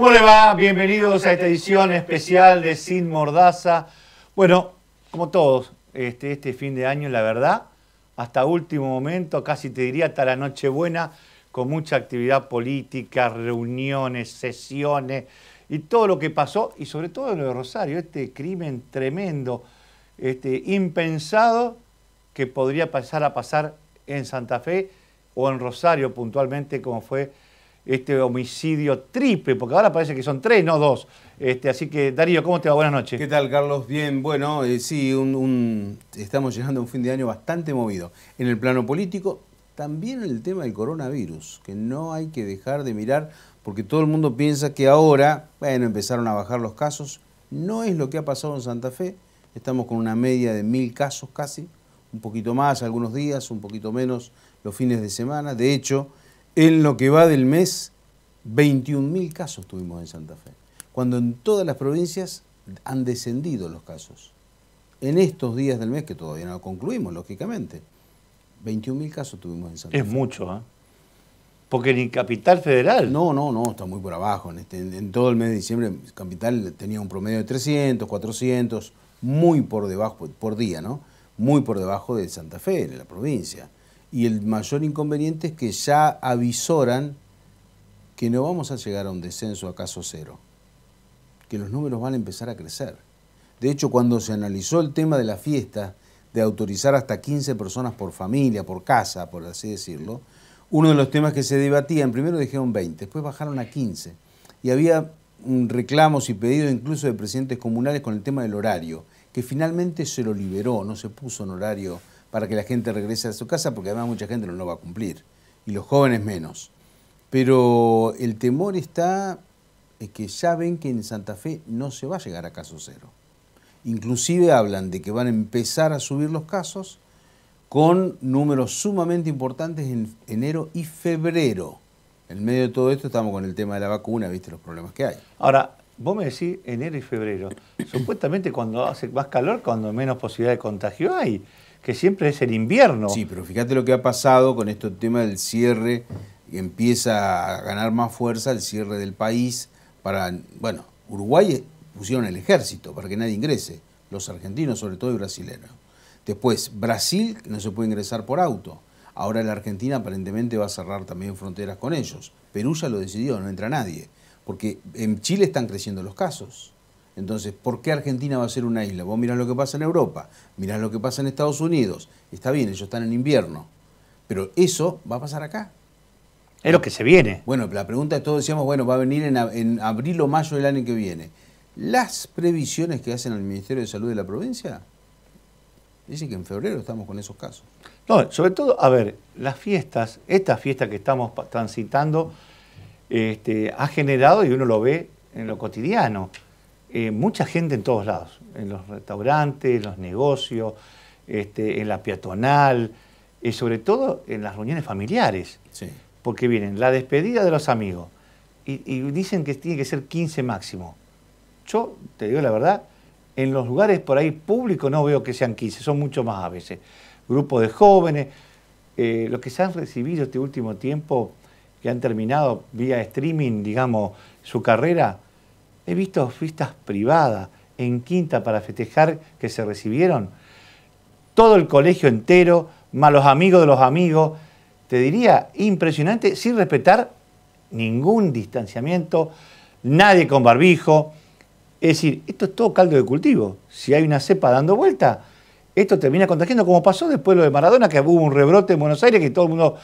¿Cómo le va? Bienvenidos a esta edición especial de Sin Mordaza. Bueno, como todos, este, este, fin de año, la verdad, hasta último momento, casi te diría hasta la Nochebuena, con mucha actividad política, reuniones, sesiones y todo lo que pasó, y sobre todo lo de Rosario, este crimen tremendo, este, impensado que podría pasar a pasar en Santa Fe o en Rosario puntualmente, como fue este homicidio triple, porque ahora parece que son tres, no dos. Este, así que, Darío, ¿cómo te va? Buenas noches. ¿Qué tal, Carlos? Bien, bueno, eh, sí, estamos llegando a un fin de año bastante movido. En el plano político, también el tema del coronavirus, que no hay que dejar de mirar, porque todo el mundo piensa que ahora, bueno, empezaron a bajar los casos. No es lo que ha pasado en Santa Fe. Estamos con una media de mil casos casi, un poquito más algunos días, un poquito menos los fines de semana. De hecho, en lo que va del mes, 21.000 casos tuvimos en Santa Fe, cuando en todas las provincias han descendido los casos. En estos días del mes, que todavía no concluimos, lógicamente, 21.000 casos tuvimos en Santa Fe. Es mucho, ¿eh? Porque ni Capital Federal. No, no, no, está muy por abajo. En, este, en, todo el mes de diciembre, Capital tenía un promedio de 300, 400, muy por debajo, por día, ¿no? Muy por debajo de Santa Fe, en la provincia y el mayor inconveniente es que ya avisoran que no vamos a llegar a un descenso a caso cero, que los números van a empezar a crecer. De hecho, cuando se analizó el tema de la fiesta, de autorizar hasta 15 personas por familia, por casa, por así decirlo, uno de los temas que se debatían, primero dijeron 20, después bajaron a 15, y había reclamos y pedidos incluso de presidentes comunales con el tema del horario, que finalmente se lo liberó, no se puso en horario para que la gente regrese a su casa, porque además mucha gente no lo va a cumplir, y los jóvenes menos. Pero el temor está es que ya ven que en Santa Fe no se va a llegar a caso cero. Inclusive hablan de que van a empezar a subir los casos con números sumamente importantes en enero y febrero. En medio de todo esto estamos con el tema de la vacuna, viste los problemas que hay. Ahora, vos me decís enero y febrero. Supuestamente cuando hace más calor, cuando menos posibilidad de contagio hay que siempre es el invierno. Sí, pero fíjate lo que ha pasado con este tema del cierre, empieza a ganar más fuerza el cierre del país para, bueno, Uruguay eh, pusieron el ejército para que nadie ingrese, los argentinos sobre todo y brasileños. Después, Brasil no se puede ingresar por auto. Ahora la Argentina aparentemente va a cerrar también fronteras con ellos. Perú ya lo decidió, no entra nadie. Porque en Chile están creciendo los casos. Entonces, ¿por qué Argentina va a ser una isla? Vos mirás lo que pasa en Europa, mirás lo que pasa en Estados Unidos. Está bien, ellos están en invierno, pero eso va a pasar acá. Es lo que se viene. Bueno, la pregunta es, todos decíamos, bueno, va a venir en, abril o mayo del año que viene. Las previsiones que hacen el Ministerio de Salud de la provincia Dicen que en febrero estamos con esos casos. No, sobre todo, a ver, las fiestas, esta fiesta que estamos transitando, este, ha generado, y uno lo ve en lo cotidiano, eh, mucha gente en todos lados, en los restaurantes, en los negocios, este, en la peatonal, y eh, sobre todo en las reuniones familiares. Porque vienen la despedida de los amigos y, dicen que tiene que ser 15 máximo. Yo, te digo la verdad, en los lugares por ahí públicos no veo que sean 15, son mucho más a veces. Grupos de jóvenes, eh, los que se han recibido este último tiempo, que han terminado vía streaming, digamos, su carrera, He visto fiestas privadas en Quinta para festejar que se recibieron. Todo el colegio entero, más los amigos de los amigos. Te diría, impresionante, sin respetar ningún distanciamiento, nadie con barbijo. Es decir, esto es todo caldo de cultivo. Si hay una cepa dando vuelta, esto termina contagiando, como pasó después lo de Maradona, que hubo un rebrote en Buenos Aires, que todo el mundo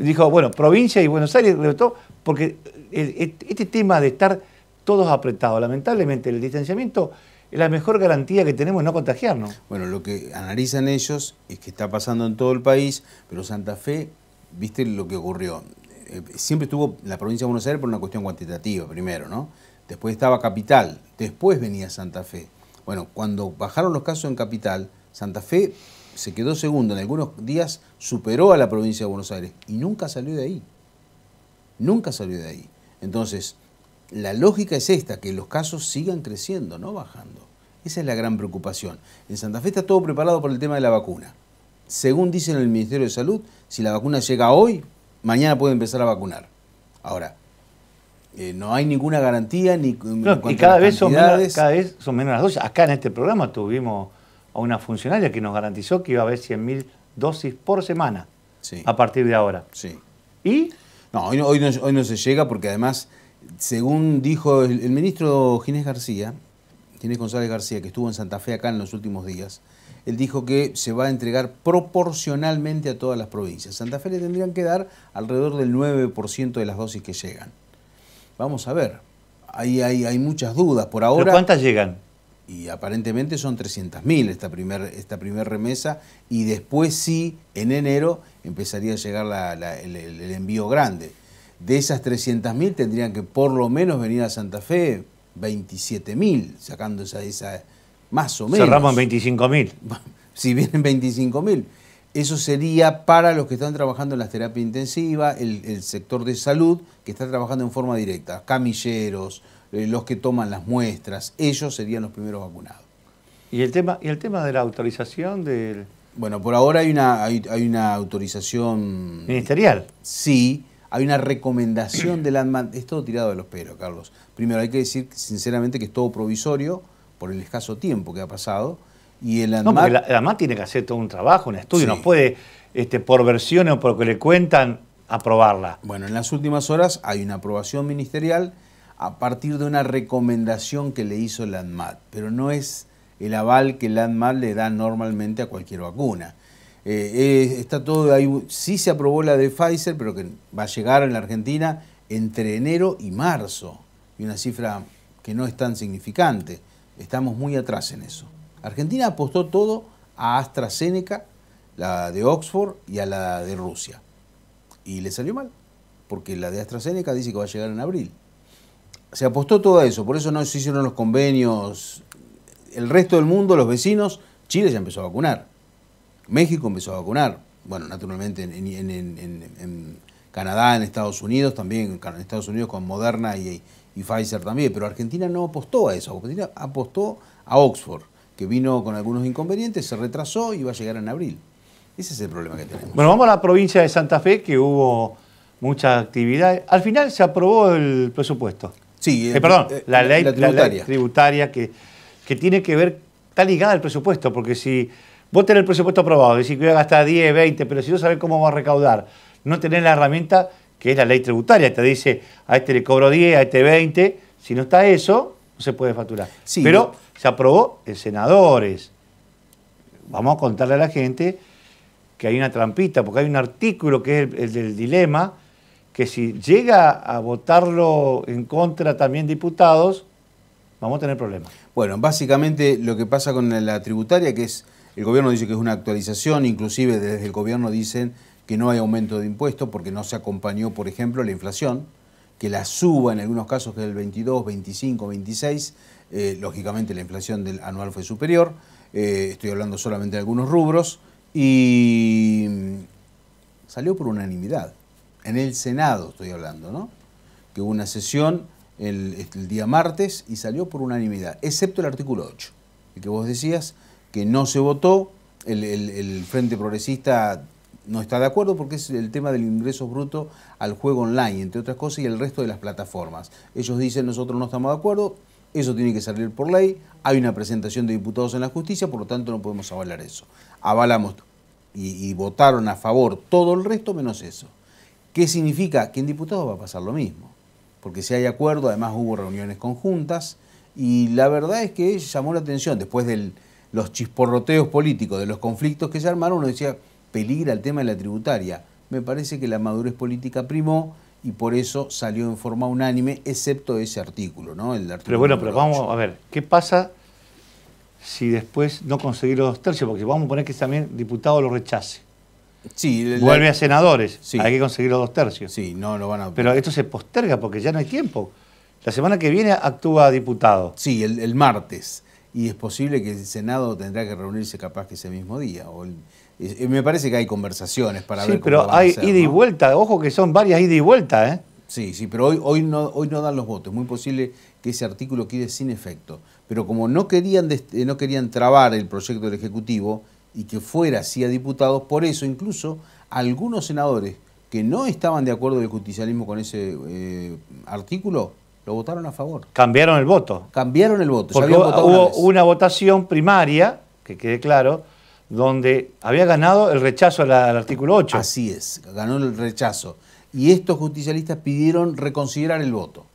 dijo, bueno, provincia y Buenos Aires rebotó, porque este tema de estar todos apretados. Lamentablemente el distanciamiento es la mejor garantía que tenemos de no contagiarnos. Bueno, lo que analizan ellos es que está pasando en todo el país, pero Santa Fe, viste lo que ocurrió. Eh, siempre estuvo la provincia de Buenos Aires por una cuestión cuantitativa primero, ¿no? Después estaba Capital, después venía Santa Fe. Bueno, cuando bajaron los casos en Capital, Santa Fe se quedó segundo, en algunos días superó a la provincia de Buenos Aires y nunca salió de ahí. Nunca salió de ahí. Entonces, la lógica es esta, que los casos sigan creciendo, no bajando. Esa es la gran preocupación. En Santa Fe está todo preparado por el tema de la vacuna. Según dicen el Ministerio de Salud, si la vacuna llega hoy, mañana puede empezar a vacunar. Ahora, eh, no hay ninguna garantía ni y cada vez, son menos, cada vez son menos las dosis. Acá en este programa tuvimos a una funcionaria que nos garantizó que iba a haber 100.000 dosis por semana sí. a partir de ahora. Sí. ¿Y? no, no, hoy no se llega porque además según dijo el, ministro Ginés García, Ginés González García, que estuvo en Santa Fe acá en los últimos días, él dijo que se va a entregar proporcionalmente a todas las provincias. Santa Fe le tendrían que dar alrededor del 9% de las dosis que llegan. Vamos a ver, hay, hay, hay muchas dudas por ahora. ¿Pero ¿Cuántas llegan? Y aparentemente son 300.000 esta primera esta primer remesa y después sí, en enero, empezaría a llegar el, el envío grande de esas 300.000 tendrían que por lo menos venir a Santa Fe 27.000, sacando esa, esa más o menos. Cerramos en 25.000. Si vienen 25.000. Eso sería para los que están trabajando en las terapias intensiva, el, el, sector de salud que está trabajando en forma directa, camilleros, eh, los que toman las muestras, ellos serían los primeros vacunados. ¿Y el tema, y el tema de la autorización del...? Bueno, por ahora hay una, hay una autorización... Ministerial. Sí, hay una recomendación del ANMAT, es todo tirado de los pelos, Carlos. Primero, hay que decir sinceramente que es todo provisorio por el escaso tiempo que ha pasado. Y el ANMAT... el tiene que hacer todo un trabajo, un estudio, no puede, este, por versiones o por lo que le cuentan, aprobarla. Bueno, en las últimas horas hay una aprobación ministerial a partir de una recomendación que le hizo el ANMAT, pero no es el aval que el ANMAT le da normalmente a cualquier vacuna. Eh, eh, está todo ahí. Sí se aprobó la de Pfizer, pero que va a llegar en la Argentina entre enero y marzo. Y una cifra que no es tan significante. Estamos muy atrás en eso. Argentina apostó todo a AstraZeneca, la de Oxford y a la de Rusia. Y le salió mal, porque la de AstraZeneca dice que va a llegar en abril. Se apostó todo a eso, por eso no se hicieron los convenios. El resto del mundo, los vecinos, Chile ya empezó a vacunar. México empezó a vacunar. Bueno, naturalmente en, Canadá, en Estados Unidos también, en Estados Unidos con Moderna y, Pfizer también, pero Argentina no apostó a eso, Argentina apostó a Oxford, que vino con algunos inconvenientes, se retrasó y va a llegar en abril. Ese es el problema que tenemos. Bueno, vamos a la provincia de Santa Fe, que hubo mucha actividad. Al final se aprobó el presupuesto. Sí, eh, eh, perdón, eh, la, ley, tributaria. La ley tributaria que, que tiene que ver, está ligada al presupuesto, porque si Vos tenés el presupuesto aprobado, decís que voy a gastar 10, 20, pero si no sabés cómo va a recaudar, no tenés la herramienta que es la ley tributaria, te dice a este le cobro 10, a este 20, si no está eso, no se puede facturar. Sí, pero se aprobó en senadores. Vamos a contarle a la gente que hay una trampita, porque hay un artículo que es el del dilema, que si llega a votarlo en contra también diputados, vamos a tener problemas. Bueno, básicamente lo que pasa con la tributaria, que es el gobierno dice que es una actualización, inclusive desde el gobierno dicen que no hay aumento de impuestos porque no se acompañó, por ejemplo, la inflación, que la suba en algunos casos que del 22, 25, 26, lógicamente la inflación del anual fue superior, eh, estoy hablando solamente de algunos rubros, y mm, salió por unanimidad, en el Senado estoy hablando, ¿no? Que hubo una sesión el, el día martes y salió por unanimidad, excepto el artículo 8, el que vos decías, que no se votó. El, Frente Progresista no está de acuerdo porque es el tema del ingreso bruto al juego online, entre otras cosas, y el resto de las plataformas. Ellos dicen nosotros no estamos de acuerdo, eso tiene que salir por ley, hay una presentación de diputados en la justicia, por lo tanto no podemos avalar eso. Avalamos y, y votaron a favor todo el resto menos eso. ¿Qué significa? Que en diputados va a pasar lo mismo, porque si hay acuerdo, además hubo reuniones conjuntas, y la verdad es que llamó la atención después del los chisporroteos políticos de los conflictos que se armaron, uno decía, peligra el tema de la tributaria. Me parece que la madurez política primó y por eso salió en forma unánime, excepto ese artículo, ¿no? El pero bueno, pero vamos a ver, ¿qué pasa si después no conseguir los dos tercios? Porque vamos a poner que también diputado lo rechace. Sí, Vuelve a senadores, hay que conseguir los dos tercios. Sí, no lo van a... Pero esto se posterga porque ya no hay tiempo. La semana que viene actúa diputado. Sí, el martes y es posible que el Senado tendrá que reunirse capaz que ese mismo día. O eh, me parece que hay conversaciones para ver cómo pero hay a ida y vuelta. Ojo que son varias ida y vuelta, ¿eh? Sí, sí, pero hoy, hoy, no, hoy no dan los votos. Es muy posible que ese artículo quede sin efecto. Pero como no querían, eh, no querían trabar el proyecto del Ejecutivo y que fuera así a diputados, por eso incluso algunos senadores que no estaban de acuerdo del justicialismo con ese eh, artículo lo votaron a favor. Cambiaron el voto. Cambiaron el voto. Porque hubo una, votación primaria, que quede claro, donde había ganado el rechazo al, artículo 8. Así es, ganó el rechazo. Y estos justicialistas pidieron reconsiderar el voto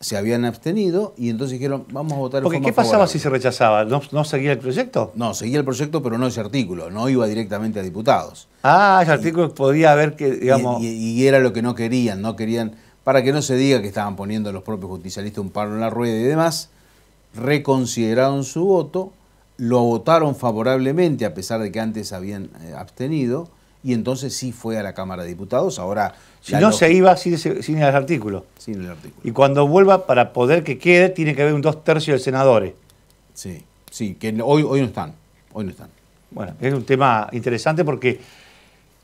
se habían abstenido y entonces dijeron, vamos a votar Porque, ¿qué pasaba si se rechazaba? ¿No, seguía el proyecto? No, seguía el proyecto, pero no ese artículo, no iba directamente a diputados. Ah, ese artículo podía haber que, digamos... y, era lo que no querían, no querían para que no se diga que estaban poniendo los propios justicialistas un paro en la rueda y demás, reconsideraron su voto, lo votaron favorablemente a pesar de que antes habían eh, abstenido, y entonces sí fue a la Cámara de Diputados. Ahora. Si no se iba sin, el artículo. Y cuando vuelva, para poder que quede, tiene que haber un dos tercios de senadores. Sí, sí, que hoy, hoy no están. Hoy no están. Bueno, es un tema interesante porque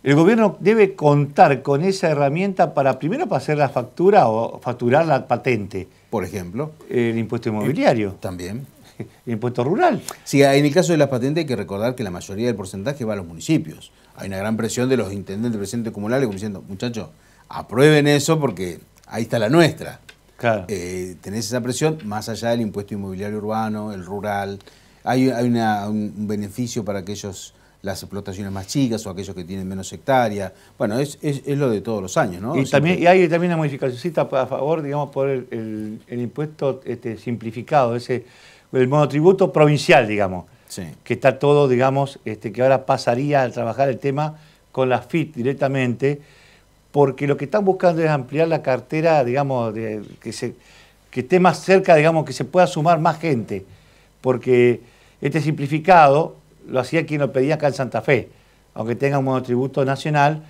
el gobierno debe contar con esa herramienta para primero para hacer la factura o facturar la patente. Por ejemplo. El impuesto inmobiliario. Eh, también. El impuesto rural. Sí, en el caso de las patentes hay que recordar que la mayoría del porcentaje va a los municipios. Hay una gran presión de los intendentes, presidentes comunales, como diciendo, muchachos, aprueben eso porque ahí está la nuestra. Eh, tenés esa presión más allá del impuesto inmobiliario urbano, el rural. Hay, un beneficio para aquellos las explotaciones más chicas o aquellos que tienen menos hectáreas. Bueno, es, lo de todos los años, ¿no? Y, también, hay también una modificacióncita a favor, digamos, por el, impuesto este, simplificado, ese, el monotributo provincial, digamos, sí. que está todo, digamos, este, que ahora pasaría al trabajar el tema con la FIT directamente, porque lo que están buscando es ampliar la cartera, digamos, de, que, se, que esté más cerca, digamos, que se pueda sumar más gente, porque este simplificado lo hacía quien lo pedía acá en Santa Fe, aunque tenga un monotributo nacional,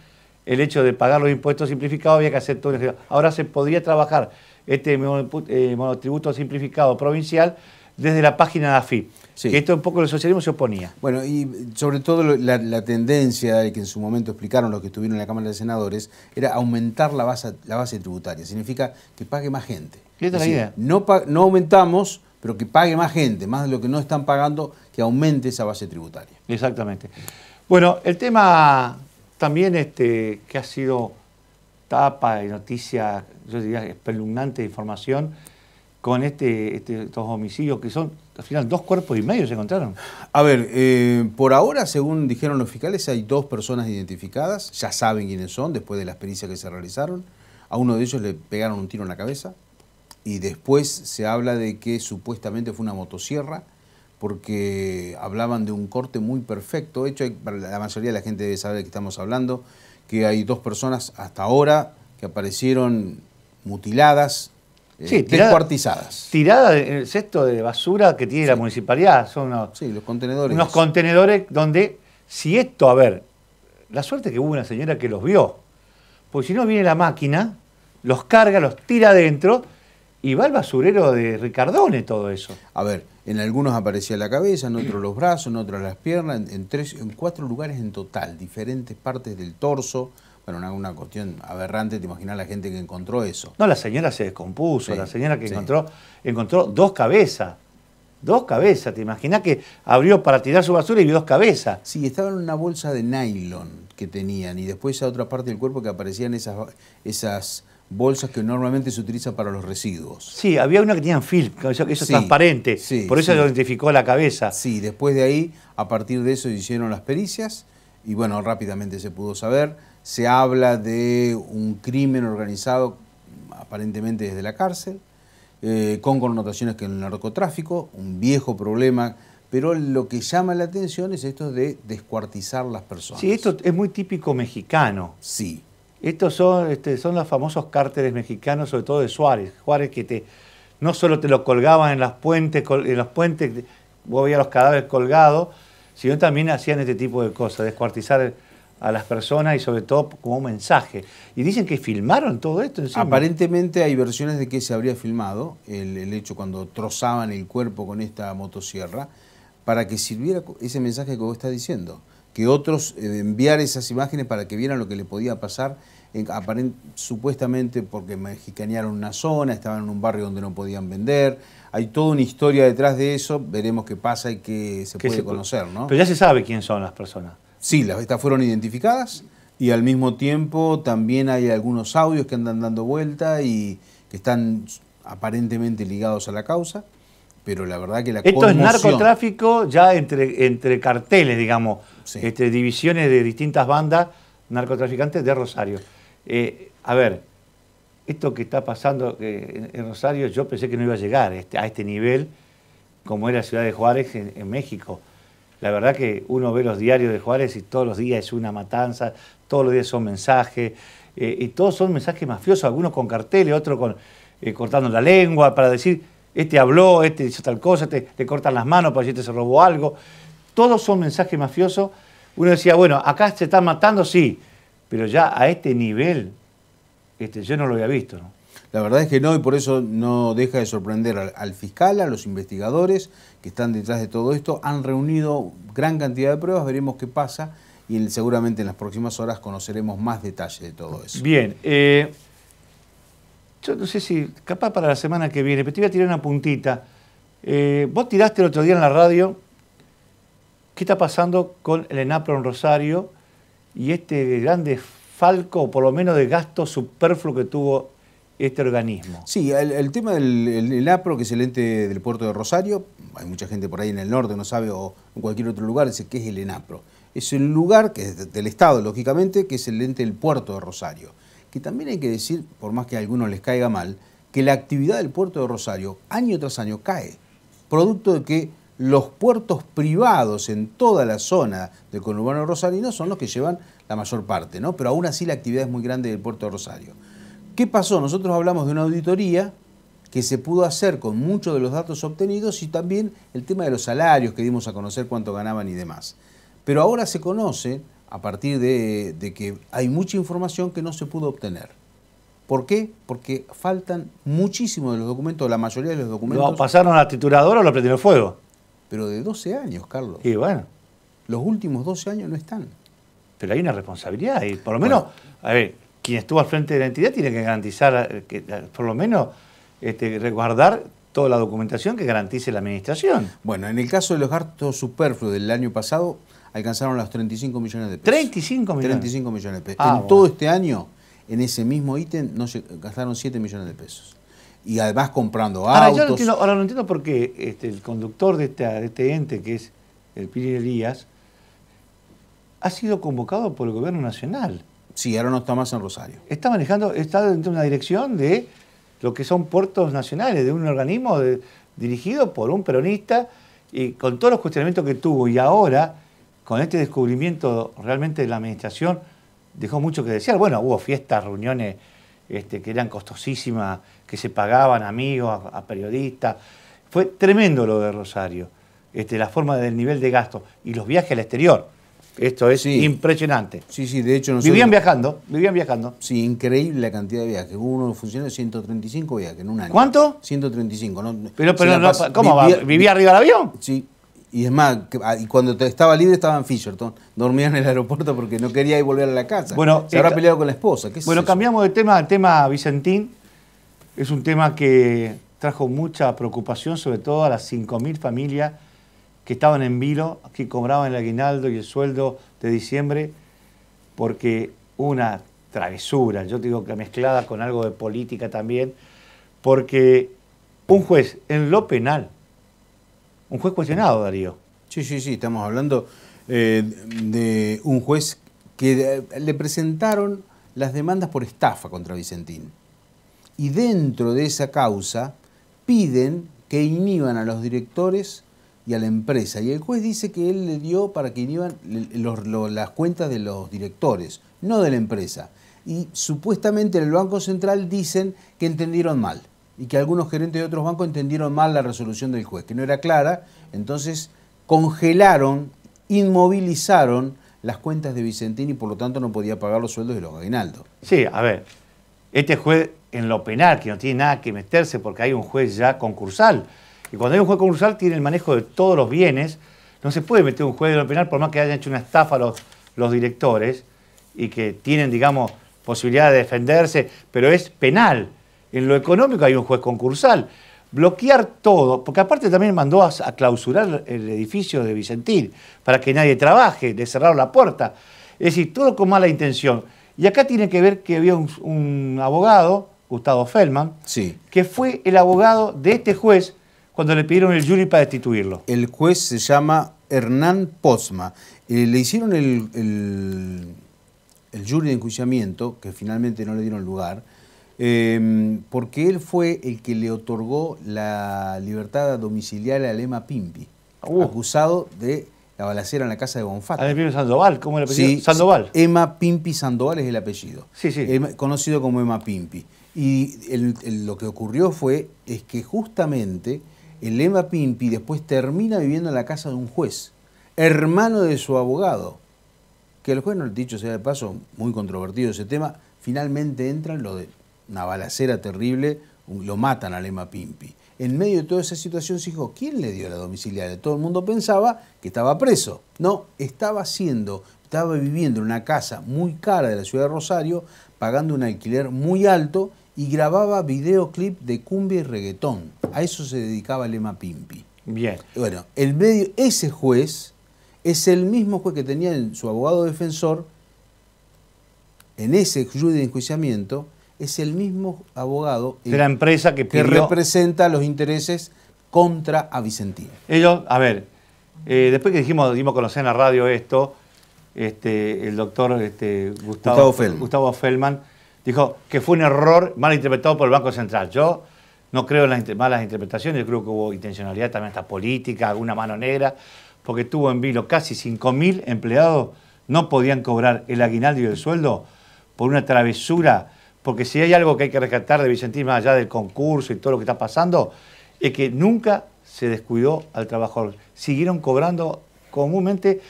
el hecho de pagar los impuestos simplificados había que hacer todo. Ahora se podría trabajar este eh, monotributo simplificado provincial desde la página de AFIP. esto un poco el socialismo se oponía. Bueno, y sobre todo la, la, tendencia que en su momento explicaron los que estuvieron en la Cámara de Senadores era aumentar la base, la base tributaria. Significa que pague más gente. ¿Qué es la idea? No, no aumentamos pero que pague más gente, más de lo que no están pagando, que aumente esa base tributaria. Exactamente. Bueno, el tema también este, que ha sido tapa y noticia, yo diría espeluznante de información, con este, este, estos homicidios que son, al final, dos cuerpos y medio se encontraron. A ver, eh, por ahora, según dijeron los fiscales, hay dos personas identificadas, ya saben quiénes son después de las pericias que se realizaron. A uno de ellos le pegaron un tiro en la cabeza, y después se habla de que supuestamente fue una motosierra porque hablaban de un corte muy perfecto. De hecho, la mayoría de la gente debe saber de qué estamos hablando, que hay dos personas hasta ahora que aparecieron mutiladas, eh, sí, tirada, descuartizadas. Tiradas en el cesto de basura que tiene la municipalidad. Son unos, sí, los contenedores. Unos contenedores donde, si esto, a ver, la suerte que hubo una señora que los vio, porque si no viene la máquina, los carga, los tira adentro y va al basurero de Ricardone todo eso. A ver, en algunos aparecía la cabeza, en otros los brazos, en otros las piernas, en, tres, en cuatro lugares en total, diferentes partes del torso. Bueno, una, una cuestión aberrante, te imaginas la gente que encontró eso. No, la señora se descompuso, la señora que encontró, encontró dos cabezas. Dos cabezas, te imaginas que abrió para tirar su basura y vio dos cabezas. Sí, estaba en una bolsa de nylon que tenían y después a otra parte del cuerpo que aparecían esas, esas bolsas que normalmente se utiliza para los residuos. Sí, había una que tenía film, que eso, transparente, sí, por eso se lo identificó la cabeza. Sí, después de ahí, a partir de eso hicieron las pericias y bueno, rápidamente se pudo saber. Se habla de un crimen organizado aparentemente desde la cárcel, eh, con connotaciones que el narcotráfico, un viejo problema pero lo que llama la atención es esto de descuartizar las personas. Sí, esto es muy típico mexicano. Sí. Estos son, este, son los famosos cárteres mexicanos, sobre todo de Suárez. Juárez que te, no solo te lo colgaban en las puentes, en los puentes, vos veías los cadáveres colgados, sino también hacían este tipo de cosas, descuartizar a las personas y sobre todo como un mensaje. Y dicen que filmaron todo esto. Aparentemente hay versiones de que se habría filmado el, el, hecho cuando trozaban el cuerpo con esta motosierra para que sirviera ese mensaje que vos estás diciendo que otros eh, enviar esas imágenes para que vieran lo que le podía pasar, supuestamente porque mexicanearon una zona, estaban en un barrio donde no podían vender. Hay toda una historia detrás de eso, veremos qué pasa y qué se puede conocer, Pero ya se sabe quiénes son las personas. Sí, las estas fueron identificadas y al mismo tiempo también hay algunos audios que andan dando vuelta y que están aparentemente ligados a la causa pero la verdad que la Esto es narcotráfico ya entre, entre carteles, digamos, entre divisiones de distintas bandas narcotraficantes de Rosario. Eh, a ver, esto que está pasando eh, en Rosario, yo pensé que no iba a llegar este, a este nivel como era la ciudad de Juárez en, México. La verdad que uno ve los diarios de Juárez y todos los días es una matanza, todos los días son mensajes, eh, y todos son mensajes mafiosos, algunos con carteles, otros con, cortando la lengua para decir este habló, este hizo tal cosa, te, cortan las manos para decirte se robó algo. Todos son mensajes mafiosos. Uno decía, bueno, acá se están matando, sí, pero ya a este nivel, este, yo no lo había visto. La verdad es que no, y por eso no deja de sorprender al, fiscal, a los investigadores que están detrás de todo esto. Han reunido gran cantidad de pruebas, veremos qué pasa y seguramente en las próximas horas conoceremos más detalles de todo eso. Bien, eh, yo no sé si, capaz para la semana que viene, pero te voy a tirar una puntita. Eh, vos tiraste el otro día en la radio qué está pasando con el enapro en Rosario y este grande falco, por lo menos de gasto superfluo que tuvo este organismo. Sí, el, tema del enapro, que es el ente del puerto de Rosario, hay mucha gente por ahí en el norte, no sabe, o en cualquier otro lugar, dice, ¿qué es el ENAPRO? Es el lugar que es del Estado, lógicamente, que es el ente del puerto de Rosario que también hay que decir, por más que a algunos les caiga mal, que la actividad del puerto de Rosario año tras año cae, producto de que los puertos privados en toda la zona del conurbano rosarino son los que llevan la mayor parte, ¿no? Pero aún así la actividad es muy grande del puerto de Rosario. ¿Qué pasó? Nosotros hablamos de una auditoría que se pudo hacer con muchos de los datos obtenidos y también el tema de los salarios que dimos a conocer cuánto ganaban y demás. Pero ahora se conoce a partir de, que hay mucha información que no se pudo obtener. ¿Por qué? Porque faltan muchísimos de los documentos, la mayoría de los documentos. ¿Lo pasaron a la trituradora o lo prendieron fuego? Pero de 12 años, Carlos. Y bueno. Los últimos 12 años no están. Pero hay una responsabilidad y por lo menos, a ver, quien estuvo al frente de la entidad tiene que garantizar, eh, que, eh, por lo menos, este, resguardar toda la documentación que garantice la administración. Bueno, en el caso de los gastos superfluos del año pasado, alcanzaron los 35 millones de pesos. 35 millones. 35 millones de pesos. Ah, en todo este año, en ese mismo ítem, no gastaron 7 millones de pesos. Y además comprando ahora, no entiendo, ahora no entiendo por qué este, el conductor de, este ente, que es el Piri Elías, ha sido convocado por el gobierno nacional. Sí, ahora no está más en Rosario. Está manejando, está dentro de una dirección de lo que son puertos nacionales, de un organismo dirigido por un peronista y con todos los cuestionamientos que tuvo y ahora con este descubrimiento realmente la administración dejó mucho que desear. Bueno, hubo fiestas, reuniones este, que eran costosísimas, que se pagaban amigos, a, periodistas. Fue tremendo lo de Rosario, este, la forma del nivel de gasto y los viajes al exterior. Esto es impresionante. Sí, sí, de hecho Vivían viajando, vivían viajando. Sí, increíble la cantidad de viajes. Hubo uno funcionarios 135 viajes en un año. ¿Cuánto? 135. No, pero, pero, ¿Cómo va? ¿Vivía arriba del avión? Sí, y es más, ah, y cuando estaba libre estaba en Fisherton. Dormía en el aeropuerto porque no quería ir volver a la casa. Bueno, Se habrá eh, peleado con la esposa. bueno, cambiamos de tema el tema Vicentín. Es un tema que trajo mucha preocupación, sobre todo a las 5.000 familias que estaban en vilo, que cobraban el aguinaldo y el sueldo de diciembre, porque una travesura, yo digo que mezclada con algo de política también, porque un juez en lo penal un juez cuestionado, Darío. Sí, sí, sí, estamos hablando eh, de un juez que eh, le presentaron las demandas por estafa contra Vicentín. Y dentro de esa causa piden que inhiban a los directores y a la empresa. Y el juez dice que él le dio para que inhiban las cuentas de los directores, no de la empresa. Y supuestamente en el Banco Central dicen que entendieron mal y que algunos gerentes de otros bancos entendieron mal la resolución del juez, que no era clara, entonces congelaron, inmovilizaron las cuentas de Vicentini y por lo tanto no podía pagar los sueldos de los aguinaldos. Sí, a ver, este juez en lo penal, que no tiene nada que meterse porque hay un juez ya concursal, y cuando hay un juez concursal tiene el manejo de todos los bienes, no se puede meter un juez en lo penal por más que hayan hecho una estafa los, los directores y que tienen, digamos, posibilidad de defenderse, pero es penal. En lo económico hay un juez concursal. Bloquear todo, porque aparte también mandó a, clausurar el edificio de Vicentil para que nadie trabaje, le cerraron la puerta. Es decir, todo con mala intención. Y acá tiene que ver que había un, abogado, Gustavo Feldman, sí. que fue el abogado de este juez cuando le pidieron el jury para destituirlo. El juez se llama Hernán Pozma. Eh, le hicieron el, el, jury de enjuiciamiento, que finalmente no le dieron lugar Em, porque él fue el que le otorgó la libertad domiciliaria a Lema Pimpi, uh. acusado de la balacera en la casa de Bonfatti. Ah, Pimpi Sandoval, ¿cómo es el apellido? Sandoval. Emma Pimpi Sandoval es el apellido. Sí, sí. Em, conocido como Emma Pimpi. Y lo que ocurrió fue es que justamente el Emma Pimpi después termina viviendo en la casa de un juez, hermano de su abogado, que el juez, no dicho sea de paso, muy controvertido ese tema, finalmente entran lo, de, una balacera terrible, lo matan a Lema Pimpi. En medio de toda esa situación se dijo, ¿quién le dio la domiciliaria? Todo el mundo pensaba que estaba preso. No, estaba haciendo estaba viviendo en una casa muy cara de la ciudad de Rosario, pagando un alquiler muy alto y grababa videoclip de cumbia y reggaetón. A eso se dedicaba Lema Pimpi. Bien. Bueno, el medio, ese juez es el mismo juez que tenía en su abogado defensor en ese juicio de enjuiciamiento es el mismo abogado de la empresa que, representa los intereses contra a Vicentino. Ellos, a ver, eh, después que dijimos, dimos conocer en la radio esto, este, el doctor este, Gustavo, Gustavo, Fellman. dijo que fue un error mal interpretado por el Banco Central. Yo no creo en las malas interpretaciones, yo creo que hubo intencionalidad también hasta política, alguna mano negra, porque tuvo en vilo casi 5.000 empleados, no podían cobrar el aguinaldo y el sueldo por una travesura porque si hay algo que hay que rescatar de Vicentín, más allá del concurso y todo lo que está pasando, es que nunca se descuidó al trabajador. Siguieron cobrando comúnmente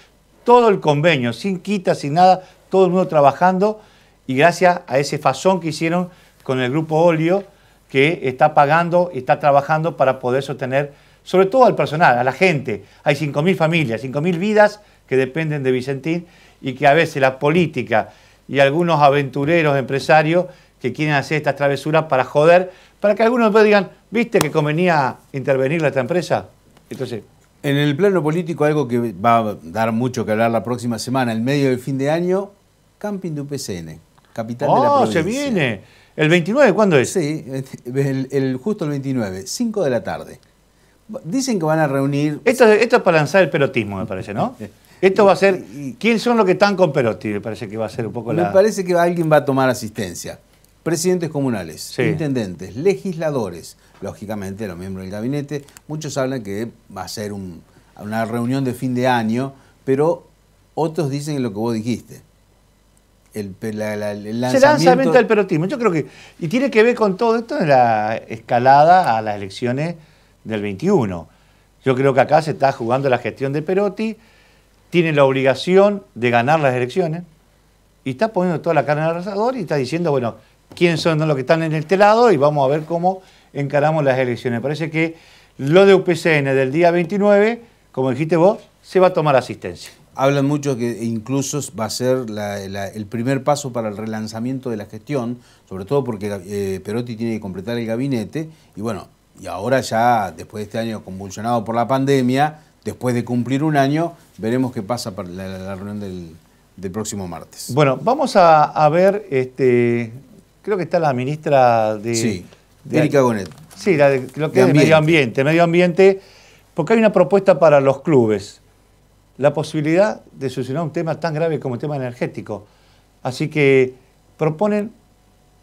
todo el convenio, sin quita, sin nada, todo el mundo trabajando y gracias a ese fazón que hicieron con el grupo Olio, que está pagando y está trabajando para poder sostener sobre todo al personal, a la gente. Hay 5.000 familias, 5.000 vidas que dependen de Vicentín y que a veces la política y algunos aventureros, empresarios, que quieren hacer estas travesuras para joder, para que algunos después digan, ¿viste que convenía intervenir la esta empresa? Entonces. En el plano político, algo que va a dar mucho que hablar la próxima semana, el medio del fin de año, Camping de UPCN, capital de la oh, provincia. se viene! ¿El 29 cuándo es? Sí, el, justo el 29, 5 de la tarde. Dicen que van a reunir... Esto, esto es para lanzar el pelotismo, me parece, ¿no? Esto va a ser... ¿Quiénes son los que están con Perotti? Me parece que va a ser un poco la... Me parece que alguien va a tomar asistencia presidentes comunales, intendentes, legisladores, lógicamente los miembros del gabinete, muchos hablan que va a ser una reunión de fin de año, pero otros dicen lo que vos dijiste. El, la, el lanzamiento... del perotismo. Yo creo que. Y tiene que ver con todo esto en la escalada a las elecciones del 21. Yo creo que acá se está jugando la gestión de Perotti, tiene la obligación de ganar las elecciones y está poniendo toda la carne en el asador y está diciendo, bueno, quiénes son los que están en este lado y vamos a ver cómo encaramos las elecciones. Parece que lo de UPCN del día 29, como dijiste vos, se va a tomar asistencia. Hablan mucho que incluso va a ser el primer paso para el relanzamiento de la gestión, sobre todo porque eh, Perotti tiene que completar el gabinete y bueno, y ahora ya después de este año convulsionado por la pandemia, después de cumplir un año, veremos qué pasa para la, reunión del, próximo martes. Bueno, vamos a, ver este, creo que está la ministra de... Sí, de, Erika Bonet. Sí, la lo que es medio ambiente. Medio ambiente, porque hay una propuesta para los clubes, la posibilidad de solucionar un tema tan grave como el tema energético. Así que proponen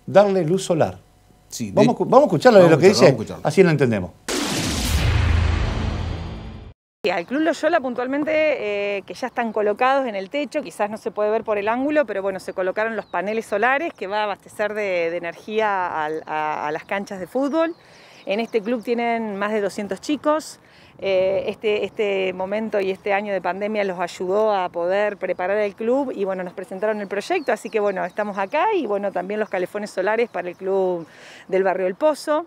darle luz solar. Sí, vamos, vamos, a escucharlo de lo que dice, así lo entendemos. Al Club Loyola puntualmente, eh, que ya están colocados en el techo, quizás no se puede ver por el ángulo, pero bueno, se colocaron los paneles solares que va a abastecer de, energía a, las canchas de fútbol. En este club tienen más de 200 chicos. Eh, este, este momento y este año de pandemia los ayudó a poder preparar el club y bueno, nos presentaron el proyecto, así que bueno, estamos acá y bueno, también los calefones solares para el club del barrio El Pozo.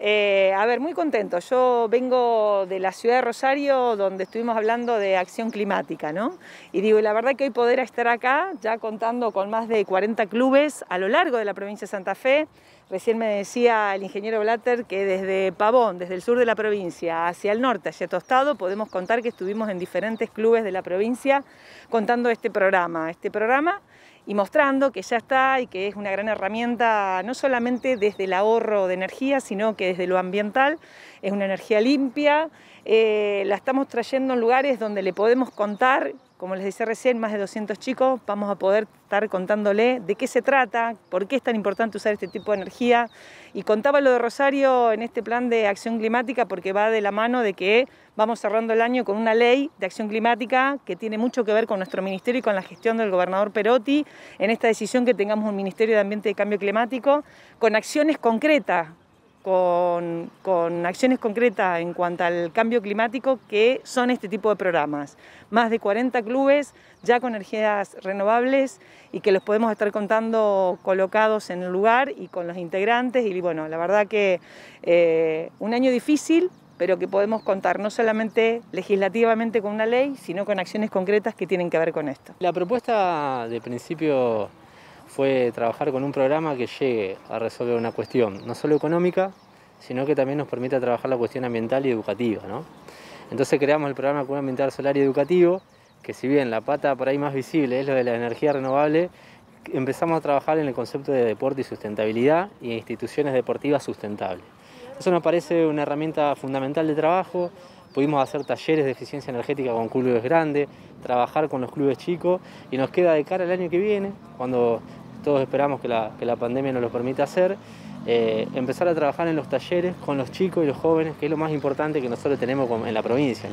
Eh, a ver, muy contento. Yo vengo de la ciudad de Rosario, donde estuvimos hablando de acción climática, ¿no? Y digo, la verdad que hoy poder estar acá, ya contando con más de 40 clubes a lo largo de la provincia de Santa Fe, recién me decía el ingeniero Blatter que desde Pavón, desde el sur de la provincia, hacia el norte, hacia Tostado, podemos contar que estuvimos en diferentes clubes de la provincia contando este programa. Este programa y mostrando que ya está y que es una gran herramienta no solamente desde el ahorro de energía, sino que desde lo ambiental es una energía limpia, eh, la estamos trayendo en lugares donde le podemos contar como les decía recién, más de 200 chicos, vamos a poder estar contándole de qué se trata, por qué es tan importante usar este tipo de energía. Y contaba lo de Rosario en este plan de acción climática porque va de la mano de que vamos cerrando el año con una ley de acción climática que tiene mucho que ver con nuestro ministerio y con la gestión del gobernador Perotti en esta decisión que tengamos un Ministerio de Ambiente y Cambio Climático con acciones concretas, con, acciones concretas en cuanto al cambio climático que son este tipo de programas. Más de 40 clubes ya con energías renovables y que los podemos estar contando colocados en el lugar y con los integrantes. Y bueno, la verdad que eh, un año difícil, pero que podemos contar no solamente legislativamente con una ley, sino con acciones concretas que tienen que ver con esto. La propuesta de principio fue trabajar con un programa que llegue a resolver una cuestión, no solo económica, sino que también nos permita trabajar la cuestión ambiental y educativa. ¿no? Entonces creamos el programa Cuidado Ambiental Solar y Educativo, que si bien la pata por ahí más visible es lo de la energía renovable, empezamos a trabajar en el concepto de deporte y sustentabilidad y instituciones deportivas sustentables. Eso nos parece una herramienta fundamental de trabajo. Pudimos hacer talleres de eficiencia energética con clubes grandes, trabajar con los clubes chicos y nos queda de cara el año que viene, cuando todos esperamos que la, pandemia nos lo permita hacer, eh, empezar a trabajar en los talleres con los chicos y los jóvenes, que es lo más importante que nosotros tenemos en la provincia,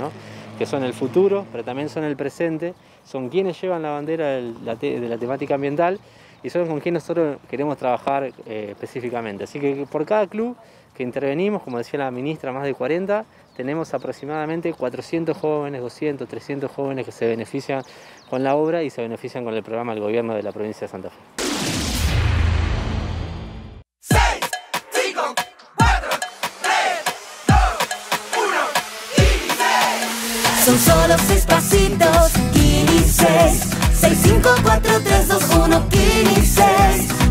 que son el futuro, pero también son el presente, son quienes llevan la bandera de la, temática ambiental y son con quienes nosotros queremos trabajar eh, específicamente. Así que por cada club que intervenimos, como decía la ministra, más de 40, tenemos aproximadamente 400 jóvenes, 200, 300 jóvenes que se benefician con la obra y se benefician con el programa del gobierno de la provincia de Santa Fe. seis pasitos. Kini 6, 5, 4, 3, 2, 1, 15.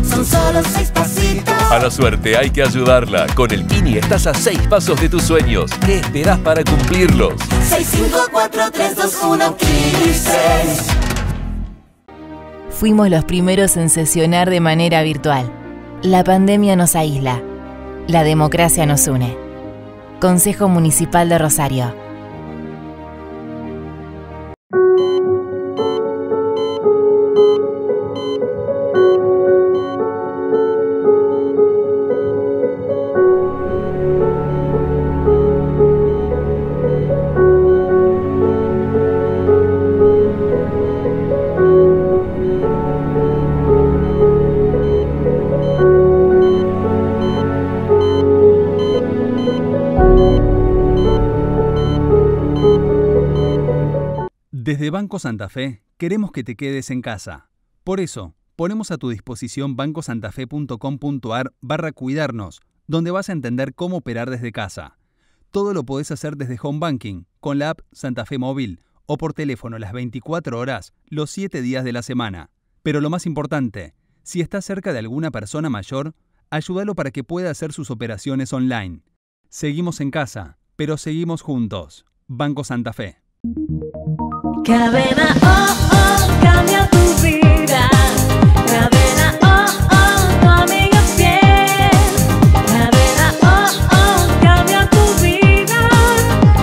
Son solo seis pasitos. A la suerte hay que ayudarla. Con el Kini estás a seis pasos de tus sueños. ¿Qué esperas para cumplirlos? 6, 5, 4, 3, 2, 1, 15. Fuimos los primeros en sesionar de manera virtual. La pandemia nos aísla. La democracia nos une. Consejo Municipal de Rosario. Desde Banco Santa Fe queremos que te quedes en casa. Por eso, ponemos a tu disposición bancosantafe.com.ar barra cuidarnos, donde vas a entender cómo operar desde casa. Todo lo podés hacer desde Home Banking, con la app Santa Fe Móvil o por teléfono las 24 horas, los 7 días de la semana. Pero lo más importante, si estás cerca de alguna persona mayor, ayúdalo para que pueda hacer sus operaciones online. Seguimos en casa, pero seguimos juntos. Banco Santa Fe. Cadena oh, oh, cambia tu vida. Cadena oh, oh, tu bien, fiel. Cadena oh, oh, cambia tu vida.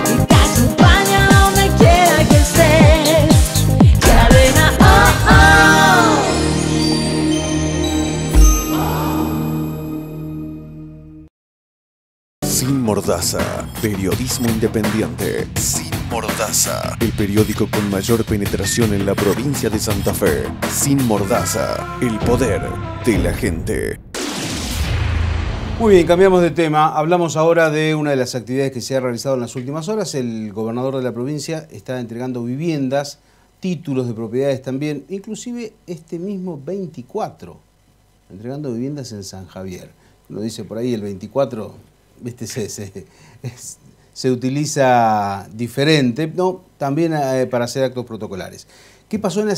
Y te acompaña donde quiera que estés. Cadena oh, oh. Sin mordaza, periodismo independiente. Mordaza, el periódico con mayor penetración en la provincia de Santa Fe. Sin Mordaza, el poder de la gente. Muy bien, cambiamos de tema. Hablamos ahora de una de las actividades que se ha realizado en las últimas horas. El gobernador de la provincia está entregando viviendas, títulos de propiedades también, inclusive este mismo 24, entregando viviendas en San Javier. Lo dice por ahí el 24, este es se utiliza diferente, no, también eh, para hacer actos protocolares. ¿Qué pasó en la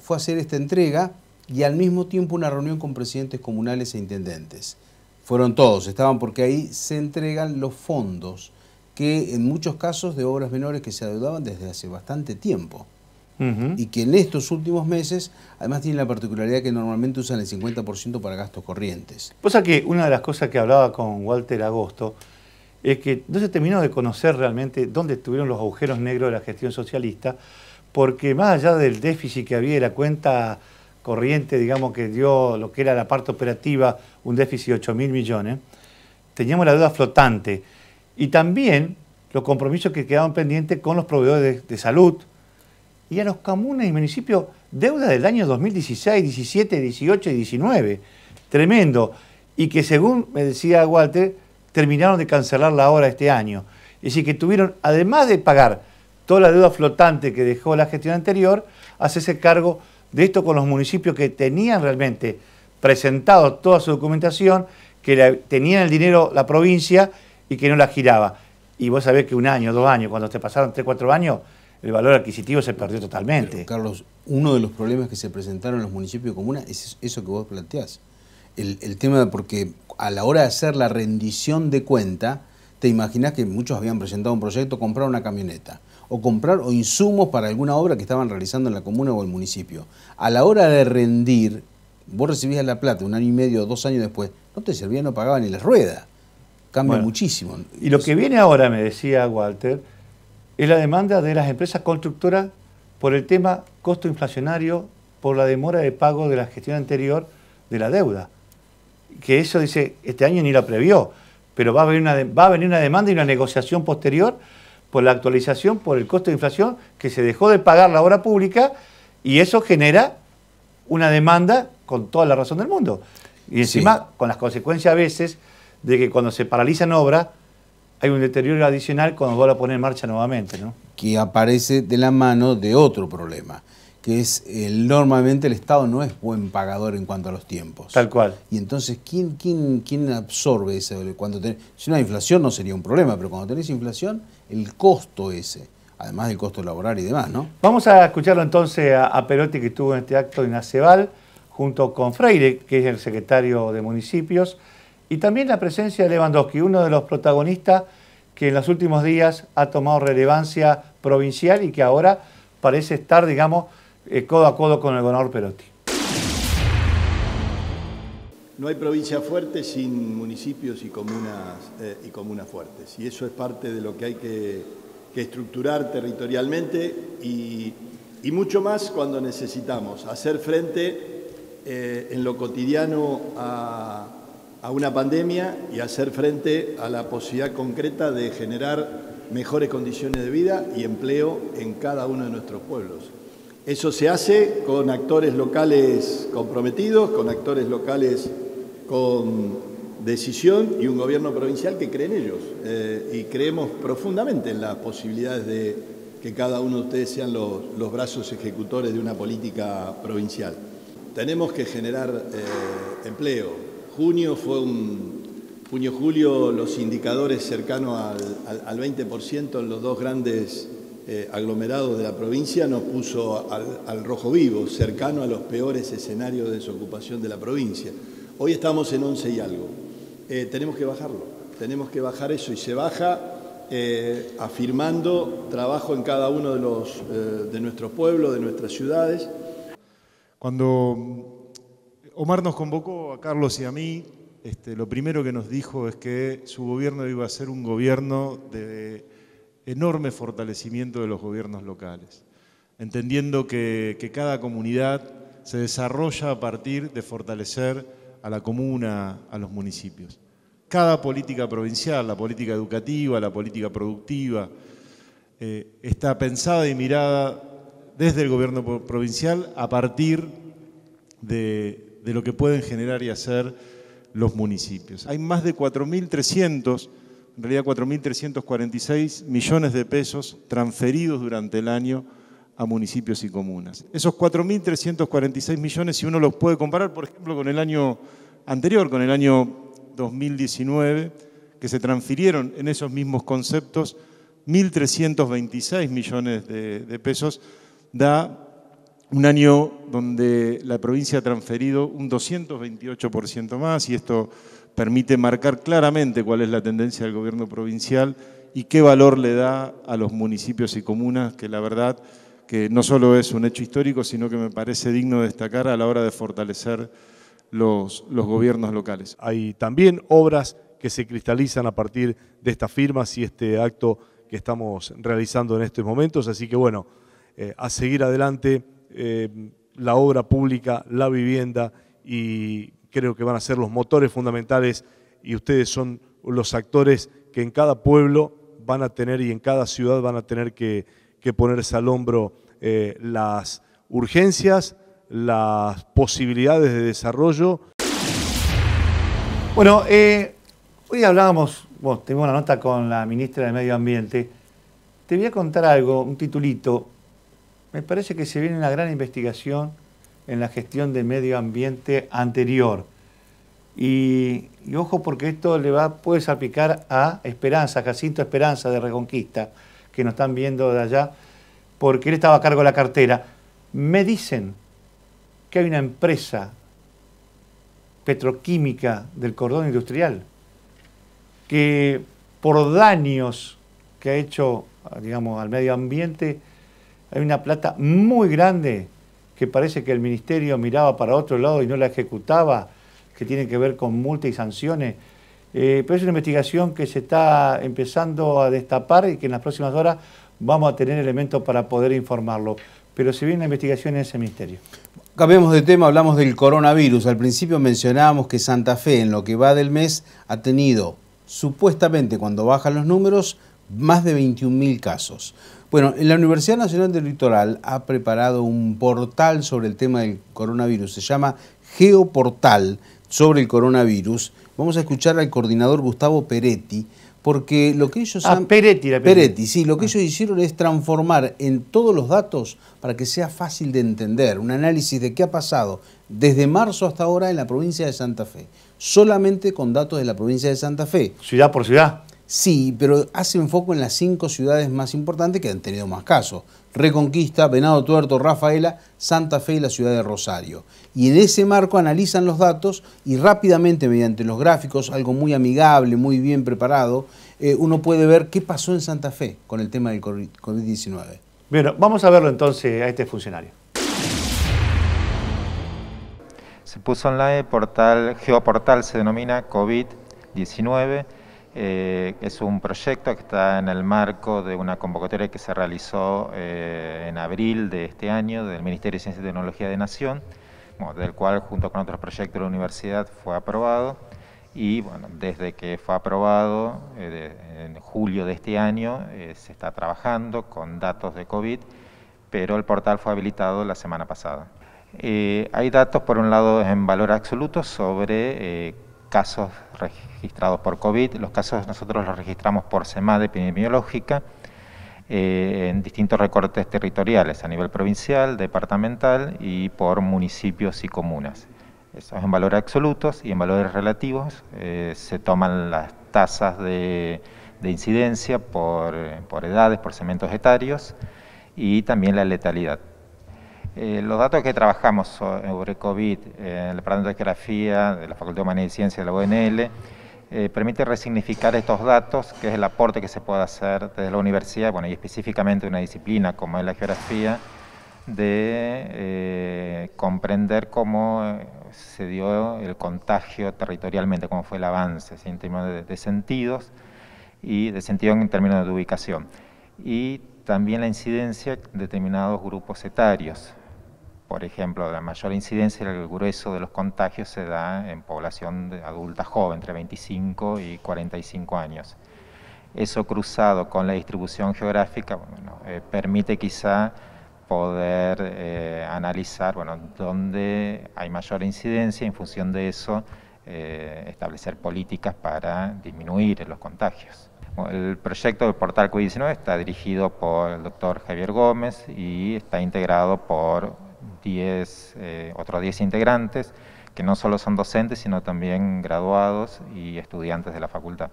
Fue a hacer esta entrega y al mismo tiempo una reunión con presidentes comunales e intendentes. Fueron todos, estaban porque ahí se entregan los fondos que en muchos casos de obras menores que se adeudaban desde hace bastante tiempo. Y que en estos últimos meses, además tienen la particularidad que normalmente usan el 50% para gastos corrientes. Cosa que una de las cosas que hablaba con Walter Agosto es que no se terminó de conocer realmente dónde estuvieron los agujeros negros de la gestión socialista, porque más allá del déficit que había de la cuenta corriente, digamos, que dio lo que era la parte operativa, un déficit de 8 mil millones, teníamos la deuda flotante y también los compromisos que quedaban pendientes con los proveedores de, salud y a los comunes y municipios deuda del año 2016, 17, 18 y 19. Tremendo. Y que según me decía Walter, terminaron de cancelar la obra este año. Es decir, que tuvieron, además de pagar toda la deuda flotante que dejó la gestión anterior, hacerse cargo de esto con los municipios que tenían realmente presentado toda su documentación, que tenían el dinero la provincia y que no la giraba. Y vos sabés que un año, dos años, cuando te pasaron tres, cuatro años, el valor adquisitivo se perdió totalmente. Carlos, uno de los problemas que se presentaron en los municipios comunes comunas es eso que vos planteás. El, el tema de porque a la hora de hacer la rendición de cuenta, te imaginas que muchos habían presentado un proyecto, comprar una camioneta, o comprar o insumos para alguna obra que estaban realizando en la comuna o el municipio. A la hora de rendir, vos recibías la plata un año y medio, dos años después, no te servía, no pagaba ni las ruedas. Cambia muchísimo. Y lo que viene ahora, me decía Walter, es la demanda de las empresas constructoras por el tema costo inflacionario, por la demora de pago de la gestión anterior de la deuda que eso dice, este año ni lo previó, pero va a venir una, va a venir una demanda y una negociación posterior por la actualización, por el costo de inflación que se dejó de pagar la obra pública y eso genera una demanda con toda la razón del mundo. Y encima con las consecuencias a veces de que cuando se paralizan obras hay un deterioro adicional cuando vuelve a poner en marcha nuevamente. Que aparece de la mano de otro problema, que es eh, normalmente el Estado no es buen pagador en cuanto a los tiempos. Tal cual. Y entonces, ¿quién, quién, quién absorbe eso? Cuando tenés. si una inflación no sería un problema, pero cuando tenés inflación, el costo ese, además del costo laboral y demás, ¿no? Vamos a escucharlo entonces a, a Perotti que estuvo en este acto en Acebal, junto con Freire, que es el secretario de municipios, y también la presencia de Lewandowski, uno de los protagonistas que en los últimos días ha tomado relevancia provincial y que ahora parece estar, digamos, eh, codo a codo con el gobernador Perotti. No hay provincia fuerte sin municipios y comunas, eh, y comunas fuertes. Y eso es parte de lo que hay que, estructurar territorialmente y, mucho más cuando necesitamos hacer frente eh, en lo cotidiano a, a una pandemia y hacer frente a la posibilidad concreta de generar mejores condiciones de vida y empleo en cada uno de nuestros pueblos. Eso se hace con actores locales comprometidos, con actores locales con decisión y un gobierno provincial que cree en ellos. Eh, y creemos profundamente en las posibilidades de que cada uno de ustedes sean los, brazos ejecutores de una política provincial. Tenemos que generar eh, empleo. Junio fue un... Junio-julio los indicadores cercanos al, al 20% en los dos grandes eh, aglomerados de la provincia nos puso al, rojo vivo, cercano a los peores escenarios de desocupación de la provincia. Hoy estamos en 11 y algo. Eh, tenemos que bajarlo, tenemos que bajar eso y se baja eh, afirmando trabajo en cada uno de, los, de nuestros pueblos, de nuestras ciudades. Cuando mm, Omar nos convocó a Carlos y a mí, este, lo primero que nos dijo es que su gobierno iba a ser un gobierno de enorme fortalecimiento de los gobiernos locales, entendiendo que, cada comunidad se desarrolla a partir de fortalecer a la comuna, a los municipios. Cada política provincial, la política educativa, la política productiva, eh, está pensada y mirada desde el gobierno provincial a partir de, de lo que pueden generar y hacer los municipios. Hay más de 4.300 en realidad 4.346 millones de pesos transferidos durante el año a municipios y comunas. Esos 4.346 millones, si uno los puede comparar, por ejemplo, con el año anterior, con el año 2019, que se transfirieron en esos mismos conceptos 1.326 millones de, pesos, da un año donde la provincia ha transferido un 228% más y esto permite marcar claramente cuál es la tendencia del gobierno provincial y qué valor le da a los municipios y comunas, que la verdad que no solo es un hecho histórico, sino que me parece digno de destacar a la hora de fortalecer los, los gobiernos locales. Hay también obras que se cristalizan a partir de estas firmas y este acto que estamos realizando en estos momentos, así que bueno, eh, a seguir adelante eh, la obra pública, la vivienda y creo que van a ser los motores fundamentales y ustedes son los actores que en cada pueblo van a tener y en cada ciudad van a tener que, ponerse al hombro eh, las urgencias, las posibilidades de desarrollo. Bueno, eh, hoy hablábamos, bueno, tenemos una nota con la ministra de Medio Ambiente. Te voy a contar algo, un titulito. Me parece que se viene una gran investigación en la gestión del medio ambiente anterior. Y, ojo porque esto le va, puede salpicar a Esperanza, Jacinto Esperanza de Reconquista, que nos están viendo de allá, porque él estaba a cargo de la cartera. Me dicen que hay una empresa petroquímica del cordón industrial que por daños que ha hecho, digamos, al medio ambiente, hay una plata muy grande que parece que el ministerio miraba para otro lado y no la ejecutaba, que tiene que ver con multas y sanciones. Eh, pero es una investigación que se está empezando a destapar y que en las próximas horas vamos a tener elementos para poder informarlo. Pero se viene la investigación en ese ministerio. Cambiemos de tema, hablamos del coronavirus. Al principio mencionábamos que Santa Fe en lo que va del mes ha tenido, supuestamente cuando bajan los números, más de 21.000 casos. Bueno, la Universidad Nacional del Litoral ha preparado un portal sobre el tema del coronavirus, se llama Geoportal sobre el coronavirus. Vamos a escuchar al coordinador Gustavo Peretti, porque lo que ellos ah, han... Peretti, Peretti, sí, lo que ah. ellos hicieron es transformar en todos los datos para que sea fácil de entender, un análisis de qué ha pasado desde marzo hasta ahora en la provincia de Santa Fe, solamente con datos de la provincia de Santa Fe. Ciudad por ciudad. Sí, pero hacen foco en las cinco ciudades más importantes que han tenido más casos. Reconquista, Venado Tuerto, Rafaela, Santa Fe y la ciudad de Rosario. Y en ese marco analizan los datos y rápidamente mediante los gráficos, algo muy amigable, muy bien preparado, eh, uno puede ver qué pasó en Santa Fe con el tema del COVID-19. Bueno, vamos a verlo entonces a este funcionario. Se puso online portal, Geoportal se denomina COVID-19 eh, es un proyecto que está en el marco de una convocatoria que se realizó eh, en abril de este año del Ministerio de Ciencia y Tecnología de Nación, del cual junto con otros proyectos de la universidad fue aprobado y bueno, desde que fue aprobado eh, en julio de este año se está trabajando con datos de COVID, pero el portal fue habilitado la semana pasada. hay datos por un lado en valor absoluto sobre casos registrados por COVID. Los casos nosotros los registramos por SEMAD epidemiológica eh, en distintos recortes territoriales a nivel provincial, departamental y por municipios y comunas. Eso es en valores absolutos y en valores relativos eh, se toman las tasas de, incidencia por, por edades, por segmentos etarios y también la letalidad. Eh, los datos que trabajamos sobre COVID en eh, el Parlamento de Geografía de la Facultad de Humanidades y Ciencias de la UNL eh, permite resignificar estos datos, que es el aporte que se puede hacer desde la universidad, bueno, y específicamente una disciplina como es la geografía, de comprender cómo se dio el contagio territorialmente, cómo fue el avance en términos de, sentidos y de sentido en términos de ubicación. Y también la incidencia en determinados grupos etarios, por ejemplo, la mayor incidencia, el grueso de los contagios se da en población adulta joven, entre 25 y 45 años. Eso cruzado con la distribución geográfica eh, permite quizá poder eh, analizar bueno, dónde hay mayor incidencia y en función de eso eh, establecer políticas para disminuir los contagios. El proyecto del portal COVID-19 está dirigido por el doctor Javier Gómez y está integrado por 10, eh, otros 10 integrantes, que no solo son docentes, sino también graduados y estudiantes de la facultad.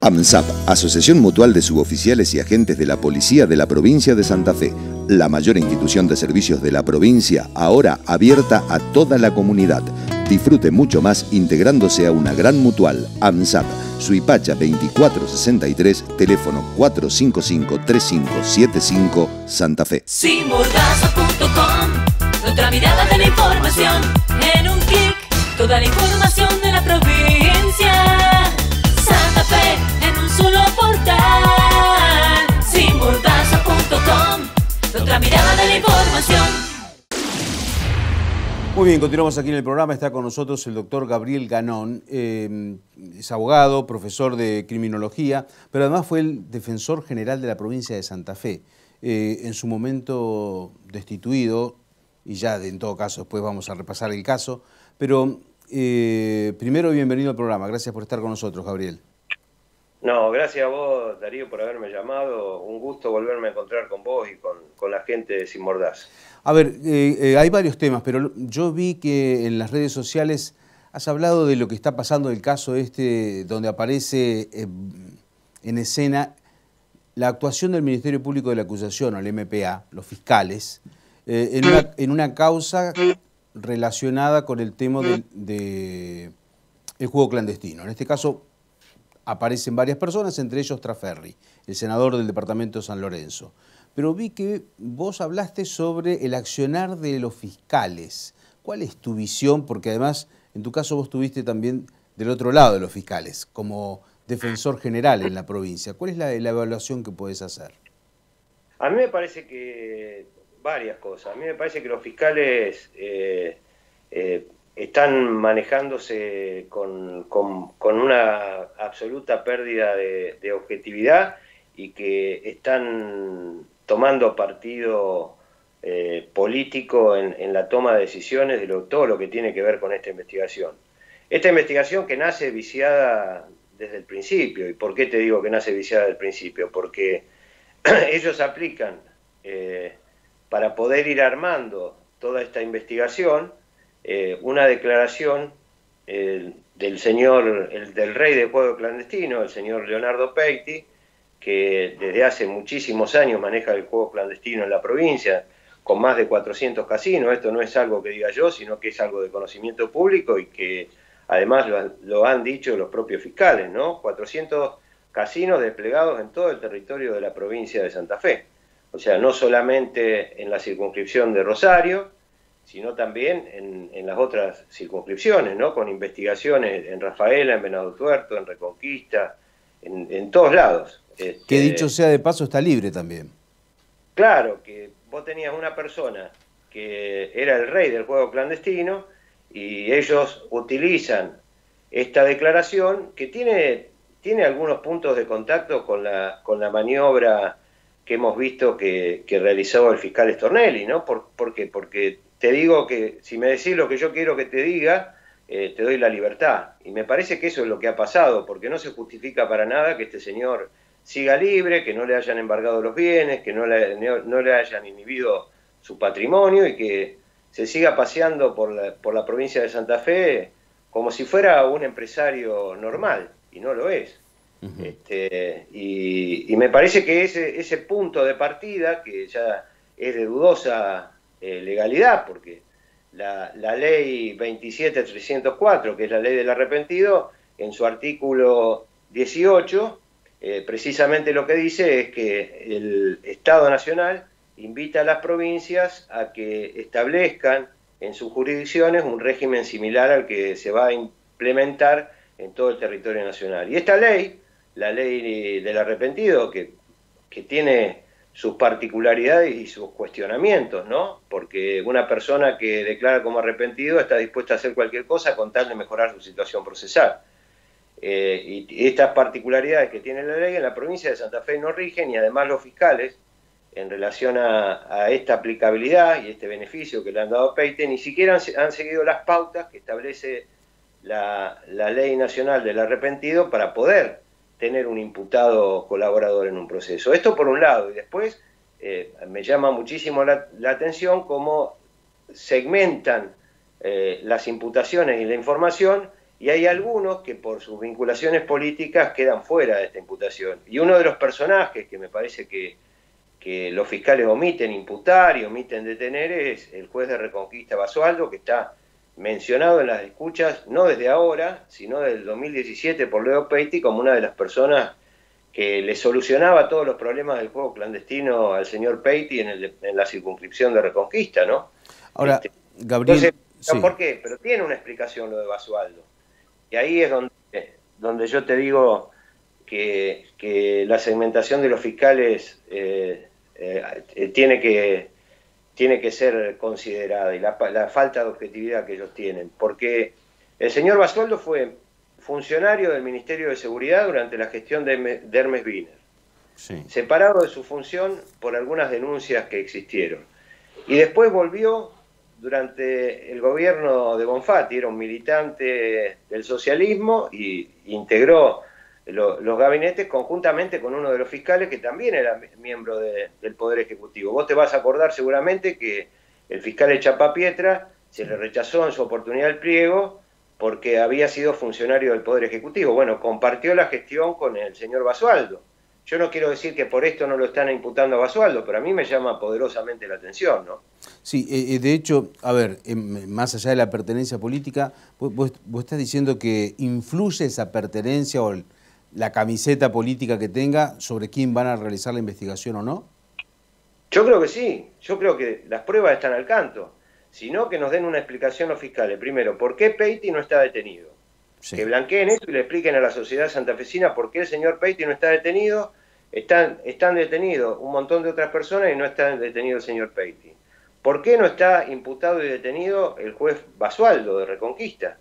AMSAP, Asociación Mutual de Suboficiales y Agentes de la Policía de la Provincia de Santa Fe, la mayor institución de servicios de la provincia, ahora abierta a toda la comunidad. Disfrute mucho más integrándose a una gran mutual. AMSAP, Suipacha 2463, teléfono 455-3575, Santa Fe. otra nuestra mirada de la información. En un clic, toda la información de la provincia. Santa Fe, en un solo portal. Simulgaso.com, nuestra mirada de la información. Muy bien, continuamos aquí en el programa. Está con nosotros el doctor Gabriel Ganón. Em, es abogado, profesor de criminología, pero además fue el defensor general de la provincia de Santa Fe. Eh, en su momento destituido, y ya en todo caso después vamos a repasar el caso. Pero eh, primero, bienvenido al programa. Gracias por estar con nosotros, Gabriel. No, gracias a vos, Darío, por haberme llamado. Un gusto volverme a encontrar con vos y con, la gente de Sin Mordaz. A ver, eh, eh, hay varios temas, pero yo vi que en las redes sociales has hablado de lo que está pasando en el caso este, donde aparece eh, en escena la actuación del Ministerio Público de la Acusación, o el MPA, los fiscales, en una, causa relacionada con el tema del de juego clandestino. En este caso aparecen varias personas, entre ellos Traferri, el senador del departamento de San Lorenzo pero vi que vos hablaste sobre el accionar de los fiscales. ¿Cuál es tu visión? Porque además, en tu caso, vos estuviste también del otro lado de los fiscales, como defensor general en la provincia. ¿Cuál es la, evaluación que puedes hacer? A mí me parece que varias cosas. A mí me parece que los fiscales eh, eh, están manejándose con, una absoluta pérdida de objetividad y que están tomando partido eh, político en, la toma de decisiones de todo lo que tiene que ver con esta investigación. Esta investigación que nace viciada desde el principio, ¿y por qué te digo que nace viciada desde el principio? Porque ellos aplican eh, para poder ir armando toda esta investigación eh, una declaración del señor, el, del rey de juego clandestino, el señor Leonardo Peiti, que desde hace muchísimos años maneja el juego clandestino en la provincia, con más de 400 casinos. Esto no es algo que diga yo, sino que es algo de conocimiento público y que además lo, han dicho los propios fiscales, ¿no? 400 casinos desplegados en todo el territorio de la provincia de Santa Fe. O sea, no solamente en la circunscripción de Rosario, sino también en, las otras circunscripciones, ¿no? Con investigaciones en Rafaela, en Venado Tuerto, en Reconquista, en, todos lados. que este, dicho sea de paso, está libre también. Claro, que vos tenías una persona que era el rey del juego clandestino y ellos utilizan esta declaración que tiene, tiene algunos puntos de contacto con la, con la maniobra que hemos visto que, que realizó el fiscal Stornelli, ¿no? ¿Por, Porque te digo que si me decís lo que yo quiero que te diga, eh, te doy la libertad. Y me parece que eso es lo que ha pasado, porque no se justifica para nada que este señor siga libre, que no le hayan embargado los bienes, que no le, no, le hayan inhibido su patrimonio y que se siga paseando por la, por la provincia de Santa Fe como si fuera un empresario normal, y no lo es. Este, y, me parece que ese, ese punto de partida, que ya es de dudosa eh, legalidad, porque la, ley 27304, que es la ley del arrepentido, en su artículo 18, eh, precisamente lo que dice es que el Estado Nacional invita a las provincias a que establezcan en sus jurisdicciones un régimen similar al que se va a implementar en todo el territorio nacional. Y esta ley, la ley del arrepentido, que, que tiene sus particularidades y sus cuestionamientos, ¿no? Porque una persona que declara como arrepentido está dispuesta a hacer cualquier cosa con tal de mejorar su situación procesal. Eh, y estas particularidades que tiene la ley en la provincia de Santa Fe no rigen y además los fiscales, en relación a, esta aplicabilidad y este beneficio que le han dado a Peite, ni siquiera han, seguido las pautas que establece la ley nacional del arrepentido para poder tener un imputado colaborador en un proceso. Esto por un lado, y después eh, me llama muchísimo la, atención cómo segmentan eh, las imputaciones y la información, y hay algunos que por sus vinculaciones políticas quedan fuera de esta imputación. Y uno de los personajes que me parece que, que los fiscales omiten imputar y omiten detener es el juez de Reconquista Basualdo, que está mencionado en las escuchas, no desde ahora, sino del 2017 por Leo Peiti como una de las personas que le solucionaba todos los problemas del juego clandestino al señor Peiti en, la circunscripción de Reconquista, ¿no? Ahora, este, Gabriel... ¿Por qué? Pero tiene una explicación lo de Basualdo. Y ahí es donde, yo te digo que, la segmentación de los fiscales eh, eh, tiene que tiene que ser considerada y la, falta de objetividad que ellos tienen. Porque el señor Basualdo fue funcionario del Ministerio de Seguridad durante la gestión de, Hermes Wiener, separado de su función por algunas denuncias que existieron. Y después volvió durante el gobierno de Bonfatti, era un militante del socialismo y integró los gabinetes conjuntamente con uno de los fiscales que también era miembro del Poder Ejecutivo. Vos te vas a acordar seguramente que el fiscal de Pietra se le rechazó en su oportunidad el pliego porque había sido funcionario del Poder Ejecutivo. Bueno, compartió la gestión con el señor Basualdo. Yo no quiero decir que por esto no lo están imputando a Basualdo, pero a mí me llama poderosamente la atención, ¿no? Sí, eh, eh, de hecho, a ver, em, más allá de la pertenencia política, vos, vos, estás diciendo que influye esa pertenencia o la camiseta política que tenga sobre quién van a realizar la investigación o no? Yo creo que sí, yo creo que las pruebas están al canto, sino que nos den una explicación los fiscales. Primero, ¿por qué Peiti no está detenido? Que blanqueen esto y le expliquen a la sociedad santafesina por qué el señor Peiti no está detenido. Están, están detenidos un montón de otras personas y no está detenido el señor Peiti. ¿Por qué no está imputado y detenido el juez Basualdo de Reconquista?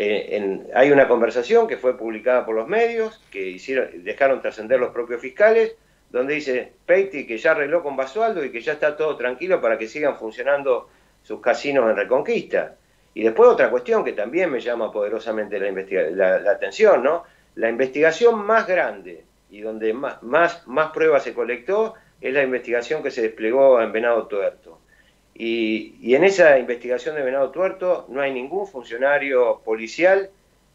Eh, hay una conversación que fue publicada por los medios, que dejaron trascender los propios fiscales, donde dice Peiti que ya arregló con Basualdo y que ya está todo tranquilo para que sigan funcionando sus casinos en Reconquista. Y después otra cuestión que también me llama poderosamente la, atención, ¿no? La investigación más grande y donde más pruebas se colectó es la investigación que se desplegó en Venado Tuerto. Y, en esa investigación de Venado Tuerto no hay ningún funcionario policial,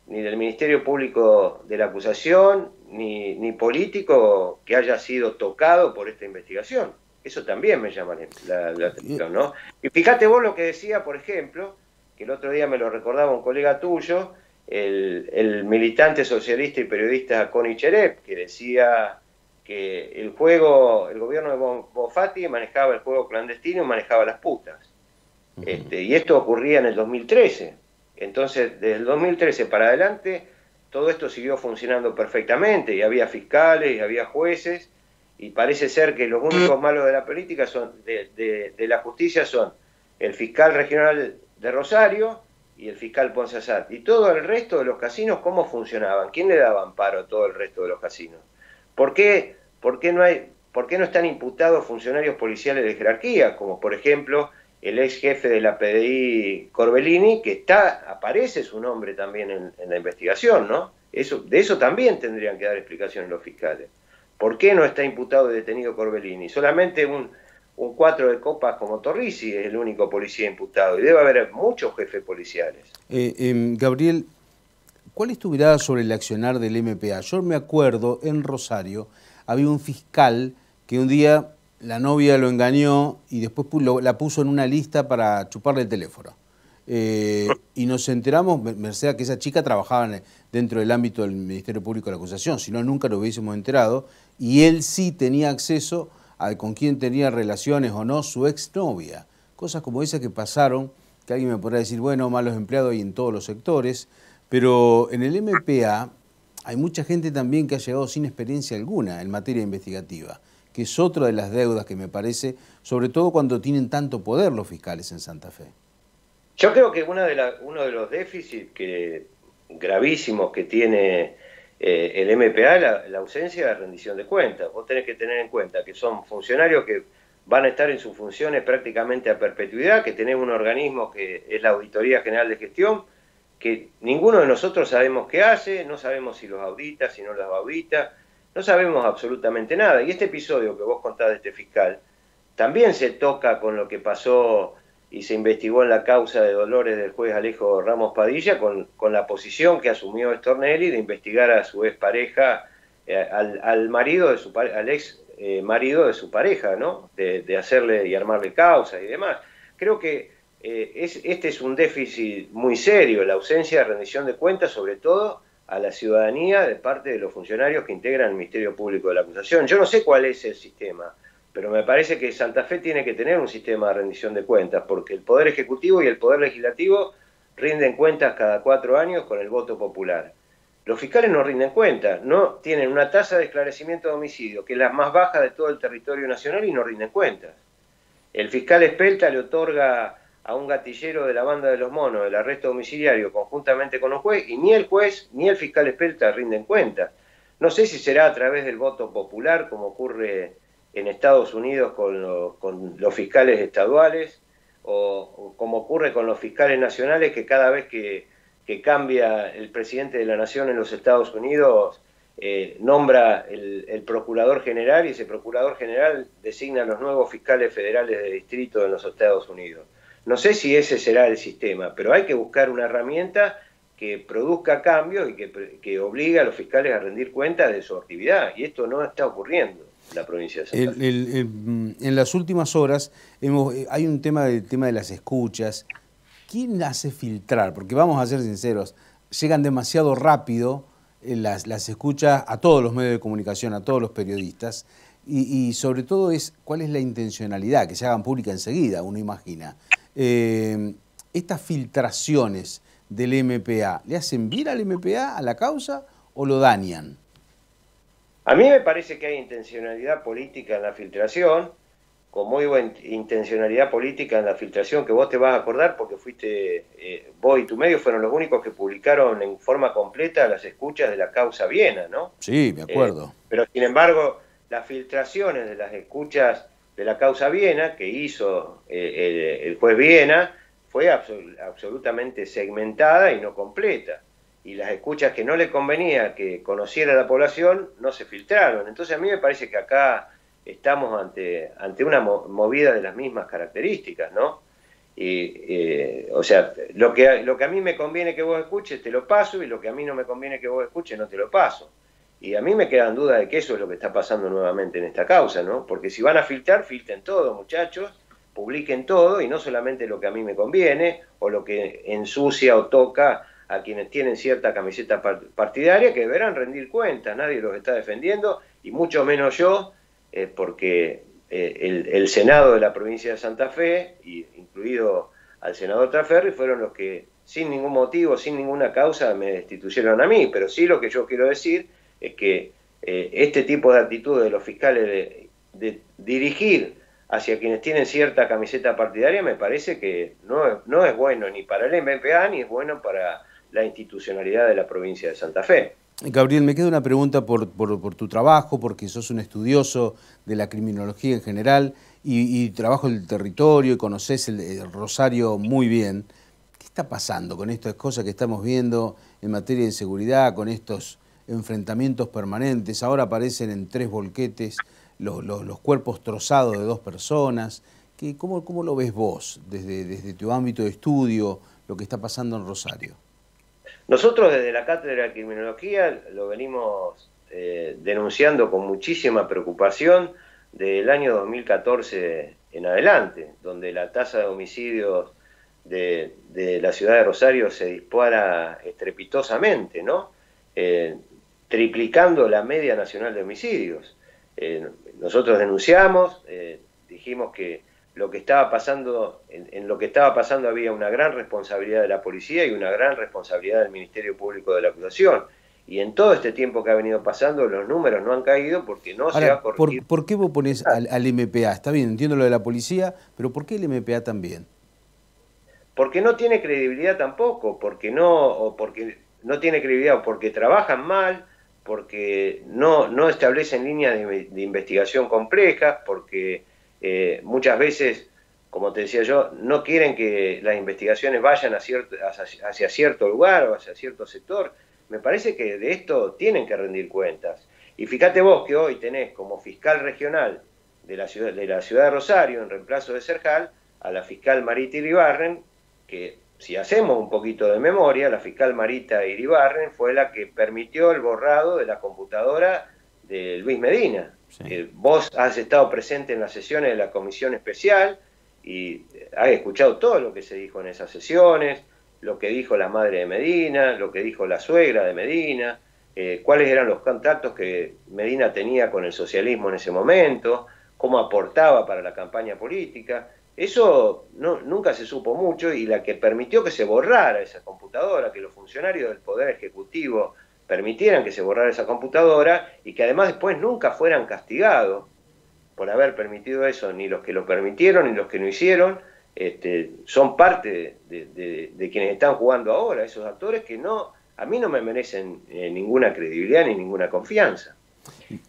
ni del Ministerio Público de la Acusación, ni, político que haya sido tocado por esta investigación. Eso también me llama la, atención, ¿no? Y fíjate vos lo que decía, por ejemplo, que el otro día me lo recordaba un colega tuyo, el, militante socialista y periodista Connie Cherep, que decía que el juego, el gobierno de Bonfatti manejaba el juego clandestino y manejaba las putas. Este, y esto ocurría en el 2013. Entonces, desde el 2013 para adelante, todo esto siguió funcionando perfectamente y había fiscales y había jueces y parece ser que los únicos malos de la política son de, la justicia son el fiscal regional de Rosario y el fiscal Ponce Y todo el resto de los casinos, ¿cómo funcionaban? ¿Quién le daba amparo a todo el resto de los casinos? ¿Por qué, por qué no, hay, por qué no están imputados funcionarios policiales de jerarquía, como por ejemplo el ex jefe de la PDI Corbellini, que está, aparece su nombre también en, la investigación, ¿no? de eso también tendrían que dar explicaciones los fiscales. ¿Por qué no está imputado y detenido Corbellini? Solamente un, cuatro de copas como Torrisi es el único policía imputado y debe haber muchos jefes policiales. Eh, em, Gabriel, ¿Cuál es tu sobre el accionar del MPA? Yo me acuerdo en Rosario había un fiscal que un día la novia lo engañó y después la puso en una lista para chuparle el teléfono. Eh, y nos enteramos, merced que esa chica trabajaba dentro del ámbito del Ministerio Público de la Acusación, si no, nunca lo hubiésemos enterado. Y él sí tenía acceso a con quién tenía relaciones o no su exnovia. Cosas como esas que pasaron, que alguien me podrá decir, bueno, malos empleados hay en todos los sectores. Pero en el MPA hay mucha gente también que ha llegado sin experiencia alguna en materia investigativa, que es otra de las deudas que me parece, sobre todo cuando tienen tanto poder los fiscales en Santa Fe. Yo creo que de uno de los déficits que, gravísimos que tiene eh, el MPA la, la ausencia de rendición de cuentas. Vos tenés que tener en cuenta que son funcionarios que van a estar en sus funciones prácticamente a perpetuidad, que tenés un organismo que es la Auditoría General de Gestión, que ninguno de nosotros sabemos qué hace, no sabemos si los audita, si no las audita, no sabemos absolutamente nada. Y este episodio que vos contás de este fiscal también se toca con lo que pasó y se investigó en la causa de dolores del juez Alejo Ramos Padilla con, con la posición que asumió Stornelli de investigar a su ex pareja, eh, al, marido de su ex eh, marido de su pareja, ¿no? De, de hacerle y armarle causa y demás. Creo que eh, este es un déficit muy serio, la ausencia de rendición de cuentas, sobre todo a la ciudadanía de parte de los funcionarios que integran el Ministerio Público de la Acusación. Yo no sé cuál es el sistema, pero me parece que Santa Fe tiene que tener un sistema de rendición de cuentas, porque el Poder Ejecutivo y el Poder Legislativo rinden cuentas cada cuatro años con el voto popular. Los fiscales no rinden cuentas, no tienen una tasa de esclarecimiento de homicidio, que es la más baja de todo el territorio nacional, y no rinden cuentas. El fiscal Espelta le otorga a un gatillero de la banda de los monos del arresto domiciliario conjuntamente con un juez y ni el juez ni el fiscal experta rinden cuenta. No sé si será a través del voto popular, como ocurre en Estados Unidos con, los fiscales estaduales, o, como ocurre con los fiscales nacionales, que cada vez que, cambia el presidente de la nación en los Estados Unidos, eh, nombra el, el procurador general y ese procurador general designa a los nuevos fiscales federales de distrito en los Estados Unidos. No sé si ese será el sistema, pero hay que buscar una herramienta que produzca cambios y que, obligue a los fiscales a rendir cuenta de su actividad. Y esto no está ocurriendo en la provincia de Santa Fe. Mm, en las últimas horas eh, hay un tema del tema de las escuchas. ¿Quién hace filtrar? Porque vamos a ser sinceros, llegan demasiado rápido eh, las, las escuchas a todos los medios de comunicación, a todos los periodistas. Y, y sobre todo es cuál es la intencionalidad, que se hagan pública enseguida, uno imagina. Eh, estas filtraciones del MPA, ¿le hacen bien al MPA, a la causa, o lo dañan? A mí me parece que hay intencionalidad política en la filtración, con muy buena intencionalidad política en la filtración, que vos te vas a acordar porque fuiste, eh, vos y tu medio fueron los únicos que publicaron en forma completa las escuchas de la causa Viena, ¿no? Sí, me acuerdo. Eh, pero sin embargo, las filtraciones de las escuchas de la causa Viena que hizo eh, el, juez Viena fue absolutamente segmentada y no completa. Y las escuchas que no le convenía que conociera la población no se filtraron. Entonces a mí me parece que acá estamos ante, ante una movida de las mismas características, ¿no? Y, eh, o sea, lo que, lo que a mí me conviene que vos escuches, te lo paso, y lo que a mí no me conviene que vos escuches, no te lo paso. Y a mí me quedan dudas de que eso es lo que está pasando nuevamente en esta causa, ¿no? Porque si van a filtrar, filten todo, muchachos, publiquen todo y no solamente lo que a mí me conviene o lo que ensucia o toca a quienes tienen cierta camiseta partidaria que deberán rendir cuentas, nadie los está defendiendo y mucho menos yo, eh, porque eh, el, Senado de la provincia de Santa Fe, y, incluido al senador Traferri, fueron los que sin ningún motivo, sin ninguna causa me destituyeron a mí, pero sí lo que yo quiero decir es que eh, este tipo de actitudes de los fiscales de, dirigir hacia quienes tienen cierta camiseta partidaria me parece que no es, no es bueno ni para el MPA ni es bueno para la institucionalidad de la provincia de Santa Fe. Gabriel, me queda una pregunta por, tu trabajo, porque sos un estudioso de la criminología en general y, y en el territorio y conoces el, Rosario muy bien. ¿Qué está pasando con estas cosas que estamos viendo en materia de seguridad, con estos enfrentamientos permanentes. Ahora aparecen en tres volquetes los, cuerpos trozados de dos personas. cómo, cómo, lo ves vos desde, desde tu ámbito de estudio, lo que está pasando en Rosario? Nosotros desde la Cátedra de Criminología lo venimos eh, denunciando con muchísima preocupación del año 2014 en adelante, donde la tasa de homicidios de, la ciudad de Rosario se dispara estrepitosamente, ¿no? Eh, triplicando la media nacional de homicidios. Eh, nosotros denunciamos, eh, dijimos que lo que estaba pasando, en, lo que estaba pasando había una gran responsabilidad de la policía y una gran responsabilidad del Ministerio Público de la Acusación. Y en todo este tiempo que ha venido pasando, los números no han caído porque no se ha corregido. ¿por, qué vos pones ah. al, MPA? Está bien, entiendo lo de la policía, pero ¿por qué el MPA también? Porque no tiene credibilidad tampoco, porque no, porque no tiene credibilidad, o porque trabajan mal, porque no, no establecen líneas de, investigación complejas, porque eh, muchas veces, como te decía yo, no quieren que las investigaciones vayan a cierto, hacia, cierto lugar o hacia cierto sector. Me parece que de esto tienen que rendir cuentas. Y fíjate vos que hoy tenés como fiscal regional de la ciudad de, la ciudad de Rosario, en reemplazo de Serjal, a la fiscal Marita Ibarren, que si hacemos un poquito de memoria, la fiscal Marita Iribarren fue la que permitió el borrado de la computadora de Luis Medina. Eh, vos has estado presente en las sesiones de la comisión especial y eh, has escuchado todo lo que se dijo en esas sesiones, lo que dijo la madre de Medina, lo que dijo la suegra de Medina, eh, cuáles eran los contactos que Medina tenía con el socialismo en ese momento, cómo aportaba para la campaña política. Eso nunca se supo mucho y la que permitió que se borrara esa computadora, que los funcionarios del Poder Ejecutivo permitieran que se borrara esa computadora y que además después nunca fueran castigados por haber permitido eso, ni los que lo permitieron ni los que no hicieron, este, son parte de, quienes están jugando ahora, esos actores que no, a mí no me merecen eh, ninguna credibilidad ni ninguna confianza.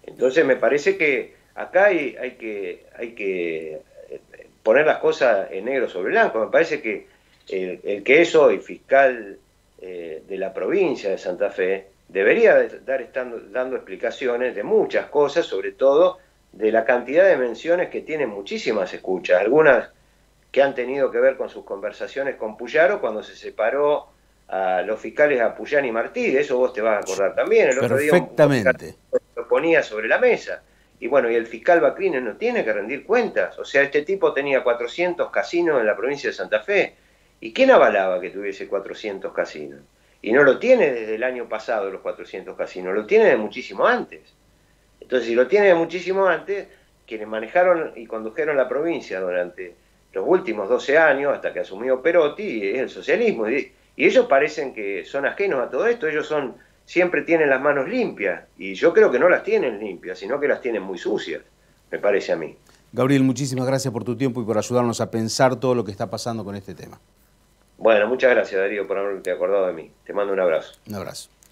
Entonces me parece que acá hay, que, hay que poner las cosas en negro sobre blanco. Me parece que el, que es hoy fiscal eh, de la provincia de Santa Fe debería estar dando explicaciones de muchas cosas, sobre todo de la cantidad de menciones que tiene muchísimas escuchas, algunas que han tenido que ver con sus conversaciones con Puyaro cuando se separó a los fiscales a Puyán y Martí, eso vos te vas a acordar también. El otro día lo ponía sobre la mesa. Y bueno, y el fiscal Bacrines no tiene que rendir cuentas. O sea, este tipo tenía 400 casinos en la provincia de Santa Fe. ¿Y quién avalaba que tuviese 400 casinos? Y no lo tiene desde el año pasado los 400 casinos, lo tiene de muchísimo antes. Entonces, si lo tiene de muchísimo antes, quienes manejaron y condujeron la provincia durante los últimos 12 años, hasta que asumió Perotti, es el socialismo. Y, ellos parecen que son ajenos a todo esto, ellos son siempre tienen las manos limpias. Y yo creo que no las tienen limpias, sino que las tienen muy sucias, me parece a mí. Gabriel, muchísimas gracias por tu tiempo y por ayudarnos a pensar todo lo que está pasando con este tema. Bueno, muchas gracias Darío por haberte acordado de mí. Te mando un abrazo. Un abrazo.